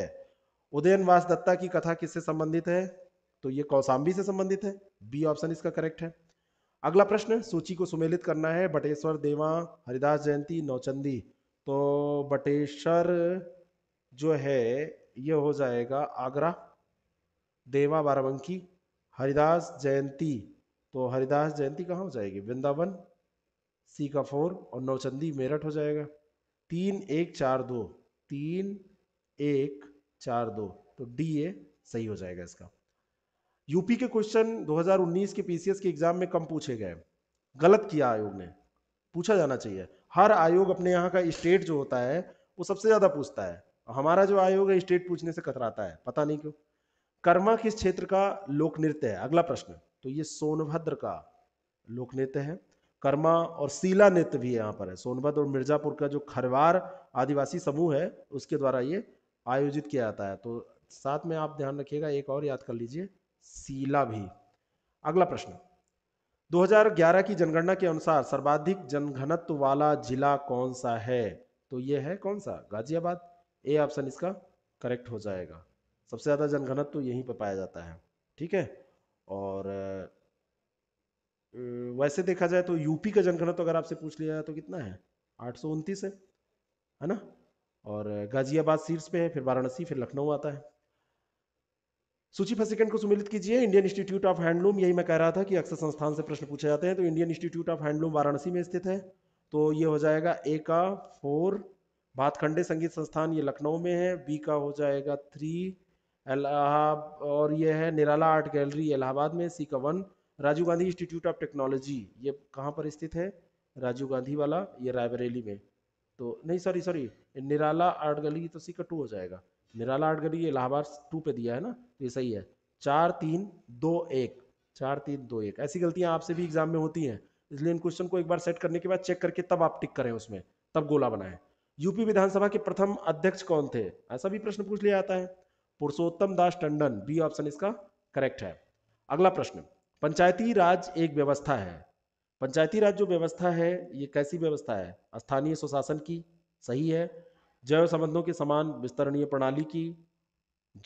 उदयन वास दत्ता की कथा किससे संबंधित है तो ये कौसाम्बी से संबंधित है बी ऑप्शन इसका करेक्ट है अगला प्रश्न सूची को सुमेलित करना है बटेश्वर देवा हरिदास जयंती नौचंदी तो बटेश्वर जो है ये हो जाएगा आगरा देवा बाराबंकी हरिदास जयंती तो हरिदास जयंती कहाँ हो जाएगी वृंदावन सी का फोर और नौचंदी मेरठ हो जाएगा तीन एक चार दो तीन एक चार दो तो डी ए सही हो जाएगा इसका यूपी के क्वेश्चन 2019 के पीसीएस के एग्जाम में कम पूछे गए गलत किया आयोग ने पूछा जाना चाहिए हर आयोग अपने यहाँ का स्टेट जो होता है वो सबसे ज्यादा पूछता है हमारा जो आयोग है स्टेट पूछने से कतराता है पता नहीं क्यों कर्मा किस क्षेत्र का लोक नृत्य है अगला प्रश्न तो ये सोनभद्र का लोक नृत्य है कर्मा और सीला नृत्य भी यहाँ पर है सोनभद्र और मिर्जापुर का जो खरवार आदिवासी समूह है उसके द्वारा ये आयोजित किया जाता है तो साथ में आप ध्यान रखिएगा एक और याद कर लीजिए सीला भी अगला प्रश्न 2011 की जनगणना के अनुसार सर्वाधिक जनघनत्व वाला जिला कौन सा है तो यह है कौन सा गाजियाबाद ए ऑप्शन इसका करेक्ट हो जाएगा सबसे ज़्यादा जनघनत्व तो यहीं पर पाया जाता है ठीक है और वैसे देखा जाए तो यूपी का जनघनत्व तो अगर आपसे पूछ लिया जाए तो कितना है आठ है है ना और गाजियाबाद सीट्स पे है फिर वाराणसी फिर लखनऊ आता है सूची फर्स्ट को सुमिलित कीजिए इंडियन इंस्टीट्यूट ऑफ हैंडलूम यही मैं कह रहा था कि अक्सर संस्थान से प्रश्न पूछे जाते हैं तो Indian institute of handloom Varanasi में स्थित है तो ये हो जाएगा ए का फोर भातखंडे संगीत संस्थान ये लखनऊ में है बी का हो जाएगा थ्री अलाहाब और ये है निराला आर्ट गैलरी इलाहाबाद में सी का one Rajiv Gandhi institute of technology ये कहाँ पर स्थित है राजीव गांधी वाला ये रायबरेली में तो नहीं सॉरी सॉरी निराला आर्ट गली तो सी का टू हो जाएगा निराला आर्ट गली इलाहाबाद टू पे दिया है ना तो ये सही है चार तीन दो एक चार तीन दो एक ऐसी गलतियां आपसे भी एग्जाम में होती हैं इसलिए इन क्वेश्चन को एक बार सेट करने के बाद चेक करके तब आप टिक करें उसमें तब गोला बनाएं यूपी विधानसभा के प्रथम अध्यक्ष कौन थे ऐसा भी प्रश्न पूछ लिया जाता है पुरुषोत्तम दास टंडन बी ऑप्शन इसका करेक्ट है अगला प्रश्न पंचायती राज एक व्यवस्था है पंचायती राज जो व्यवस्था है ये कैसी व्यवस्था है स्थानीय स्वशासन की सही है जैव संबंधों के समान विस्तरणीय प्रणाली की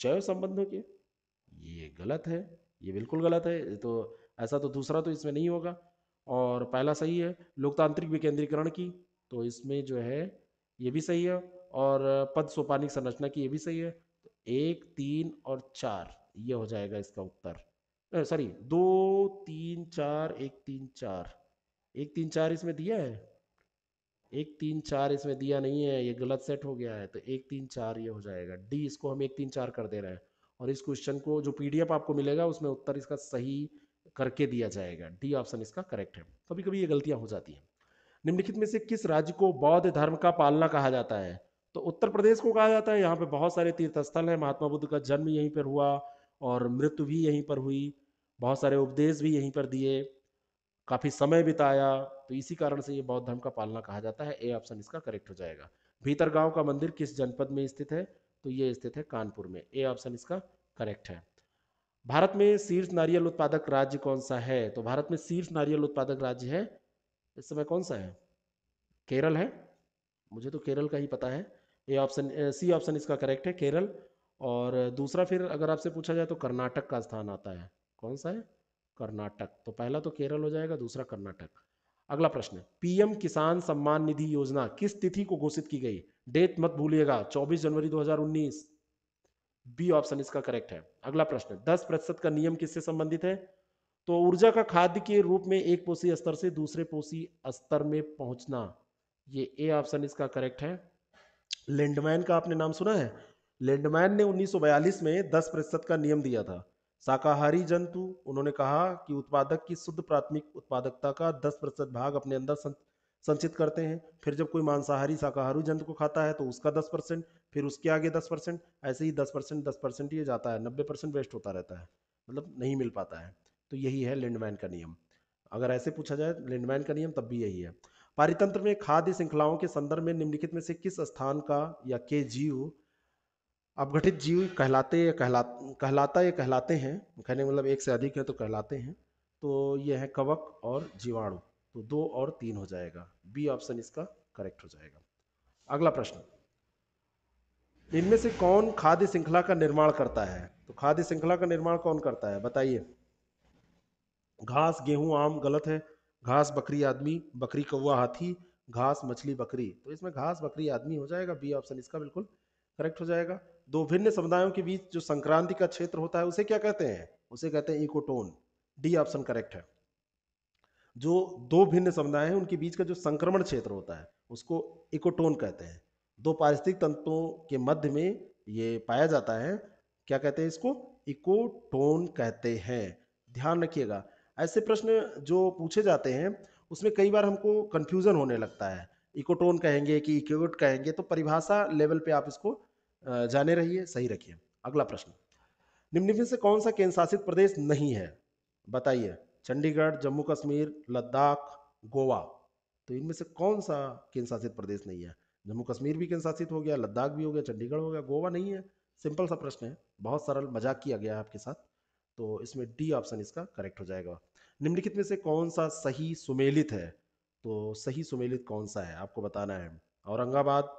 जैव संबंधों के ये गलत है ये बिल्कुल गलत है तो ऐसा तो दूसरा तो इसमें नहीं होगा और पहला सही है लोकतांत्रिक विकेंद्रीकरण की तो इसमें जो है ये भी सही है और पद सोपानिक संरचना की ये भी सही है तो एक तीन और चार ये हो जाएगा इसका उत्तर सॉरी दो तीन चार एक तीन चार एक तीन चार इसमें दिया है एक तीन चार इसमें दिया नहीं है ये गलत सेट हो गया है तो एक तीन चार ये हो जाएगा डी इसको हम एक तीन चार कर दे रहे हैं और इस क्वेश्चन को जो पीडीएफ आपको मिलेगा उसमें उत्तर इसका सही करके दिया जाएगा डी ऑप्शन इसका करेक्ट है कभी कभी ये गलतियां हो जाती हैं निम्नलिखित में से किस राज्य को बौद्ध धर्म का पालना कहा जाता है तो उत्तर प्रदेश को कहा जाता है यहाँ पे बहुत सारे तीर्थस्थल हैं महात्मा बुद्ध का जन्म यहीं पर हुआ और मृत्यु भी यहीं पर हुई बहुत सारे उपदेश भी यहीं पर दिए काफ़ी समय बिताया तो इसी कारण से ये बौद्ध धर्म का पालना कहा जाता है ए ऑप्शन इसका करेक्ट हो जाएगा गांव का मंदिर किस जनपद में स्थित है तो ये स्थित है कानपुर में ए ऑप्शन इसका करेक्ट है भारत में शीर्ष नारियल उत्पादक राज्य कौन सा है तो भारत में शीर्ष नारियल उत्पादक राज्य है इस समय कौन सा है केरल है मुझे तो केरल का ही पता है ए ऑप्शन सी ऑप्शन इसका करेक्ट है केरल और दूसरा फिर अगर आपसे पूछा जाए तो कर्नाटक का स्थान आता है कौन सा है कर्नाटक तो पहला तो केरल हो जाएगा दूसरा कर्नाटक अगला प्रश्न पीएम किसान सम्मान निधि योजना किस तिथि को घोषित की गई डेट मत भूलिएगा 24 जनवरी 2019 बी ऑप्शन इसका करेक्ट है अगला प्रश्न 10 प्रतिशत का नियम किससे संबंधित है तो ऊर्जा का खाद्य के रूप में एक पोषी स्तर से दूसरे पोषी स्तर में पहुंचना ये ए ऑप्शन इसका करेक्ट है लैंडमैन का आपने नाम सुना है लैंडमैन ने 1942 में 10 प्रतिशत का नियम दिया था शाकाहारी जंतु उन्होंने कहा कि उत्पादक की शुद्ध प्राथमिक उत्पादकता का 10 प्रतिशत भाग अपने अंदर संचित करते हैं फिर जब कोई मांसाहारी शाकाहारी जंतु को खाता है तो उसका 10 परसेंट फिर उसके आगे 10 परसेंट ऐसे ही 10 परसेंट दस परसेंट ये जाता है नब्बे परसेंट वेस्ट होता रहता है मतलब नहीं मिल पाता है तो यही है लैंडमैन का नियम अगर ऐसे पूछा जाए लैंडमैन का नियम तब भी यही है पारितंत्र में खाद्य श्रृंखलाओं के संदर्भ में निम्नलिखित में से किस स्थान का या के जीव अपघटित जीव कहलाते कहला कहलाता या कहलाते हैं कहने मतलब एक से अधिक है तो कहलाते हैं तो ये है कवक और जीवाणु तो दो और तीन हो जाएगा बी ऑप्शन इसका करेक्ट हो जाएगा अगला प्रश्न इनमें से कौन खाद्य श्रृंखला का निर्माण करता है तो खाद्य श्रृंखला का निर्माण कौन करता है बताइए घास गेहूं आम गलत है घास बकरी आदमी बकरी कौवा हाथी घास मछली बकरी तो इसमें घास बकरी आदमी हो जाएगा बी ऑप्शन इसका बिल्कुल करेक्ट हो जाएगा दो भिन्न समुदायों के बीच जो संक्रांति का क्षेत्र होता है उसे क्या कहते हैं उसे कहते हैं इकोटोन डी ऑप्शन करेक्ट है जो दो भिन्न समुदाय हैं उनके बीच का जो संक्रमण क्षेत्र होता है उसको इकोटोन कहते हैं दो पारिस्थितिक तंत्रों के मध्य में ये पाया जाता है क्या कहते हैं इसको इकोटोन कहते हैं ध्यान रखिएगा ऐसे प्रश्न जो पूछे जाते हैं उसमें कई बार हमको कन्फ्यूज़न होने लगता है इकोटोन कहेंगे कि इकोट कहेंगे तो परिभाषा लेवल पे आप इसको जाने रहिए सही रखिए अगला प्रश्न निम्नलिखित से कौन सा केंद्र शासित प्रदेश नहीं है बताइए चंडीगढ़ जम्मू कश्मीर लद्दाख गोवा तो इनमें से कौन सा केंद्र शासित प्रदेश नहीं है जम्मू कश्मीर भी केंद्र शासित हो गया लद्दाख भी हो गया चंडीगढ़ हो गया गोवा नहीं है सिंपल सा प्रश्न है बहुत सरल मजाक किया गया है आपके साथ तो इसमें डी ऑप्शन इसका करेक्ट हो जाएगा निम्नलिखित में से कौन सा सही सुमेलित है तो सही सुमेलित कौन सा है आपको बताना है औरंगाबाद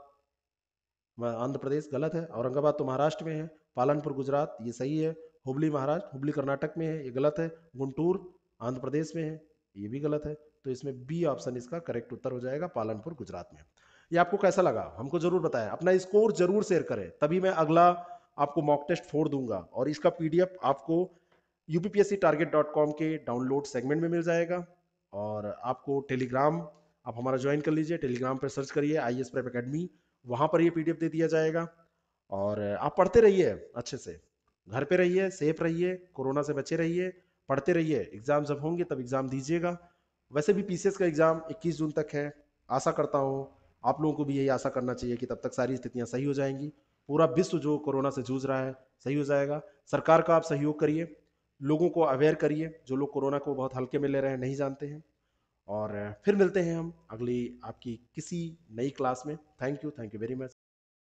आंध्र प्रदेश गलत है औरंगाबाद तो महाराष्ट्र में है पालनपुर गुजरात ये सही है हुबली महाराष्ट्र हुबली कर्नाटक में है ये गलत है गुंटूर आंध्र प्रदेश में है ये भी गलत है तो इसमें बी ऑप्शन इसका करेक्ट उत्तर हो जाएगा पालनपुर गुजरात में ये आपको कैसा लगा हमको जरूर बताएं अपना स्कोर जरूर शेयर करें तभी मैं अगला आपको मॉक टेस्ट फोड़ दूंगा और इसका पीडीएफ आपको यूपीपीएससी टारगेट डॉट कॉम के डाउनलोड सेगमेंट में मिल जाएगा और आपको टेलीग्राम आप हमारा ज्वाइन कर लीजिए टेलीग्राम पर सर्च करिए आई एस प्रेप अकेडमी वहां पर ये पीडीएफ दे दिया जाएगा और आप पढ़ते रहिए अच्छे से घर पे रहिए सेफ रहिए कोरोना से बचे रहिए पढ़ते रहिए एग्जाम जब होंगे तब एग्जाम दीजिएगा वैसे भी पीसीएस का एग्जाम 21 जून तक है आशा करता हूँ आप लोगों को भी यही आशा करना चाहिए कि तब तक सारी स्थितियाँ सही हो जाएंगी पूरा विश्व जो कोरोना से जूझ रहा है सही हो जाएगा सरकार का आप सहयोग करिए लोगों को अवेयर करिए जो लोग कोरोना को बहुत हल्के में ले रहे हैं नहीं जानते हैं और फिर मिलते हैं हम अगली आपकी किसी नई क्लास में thank you thank you very much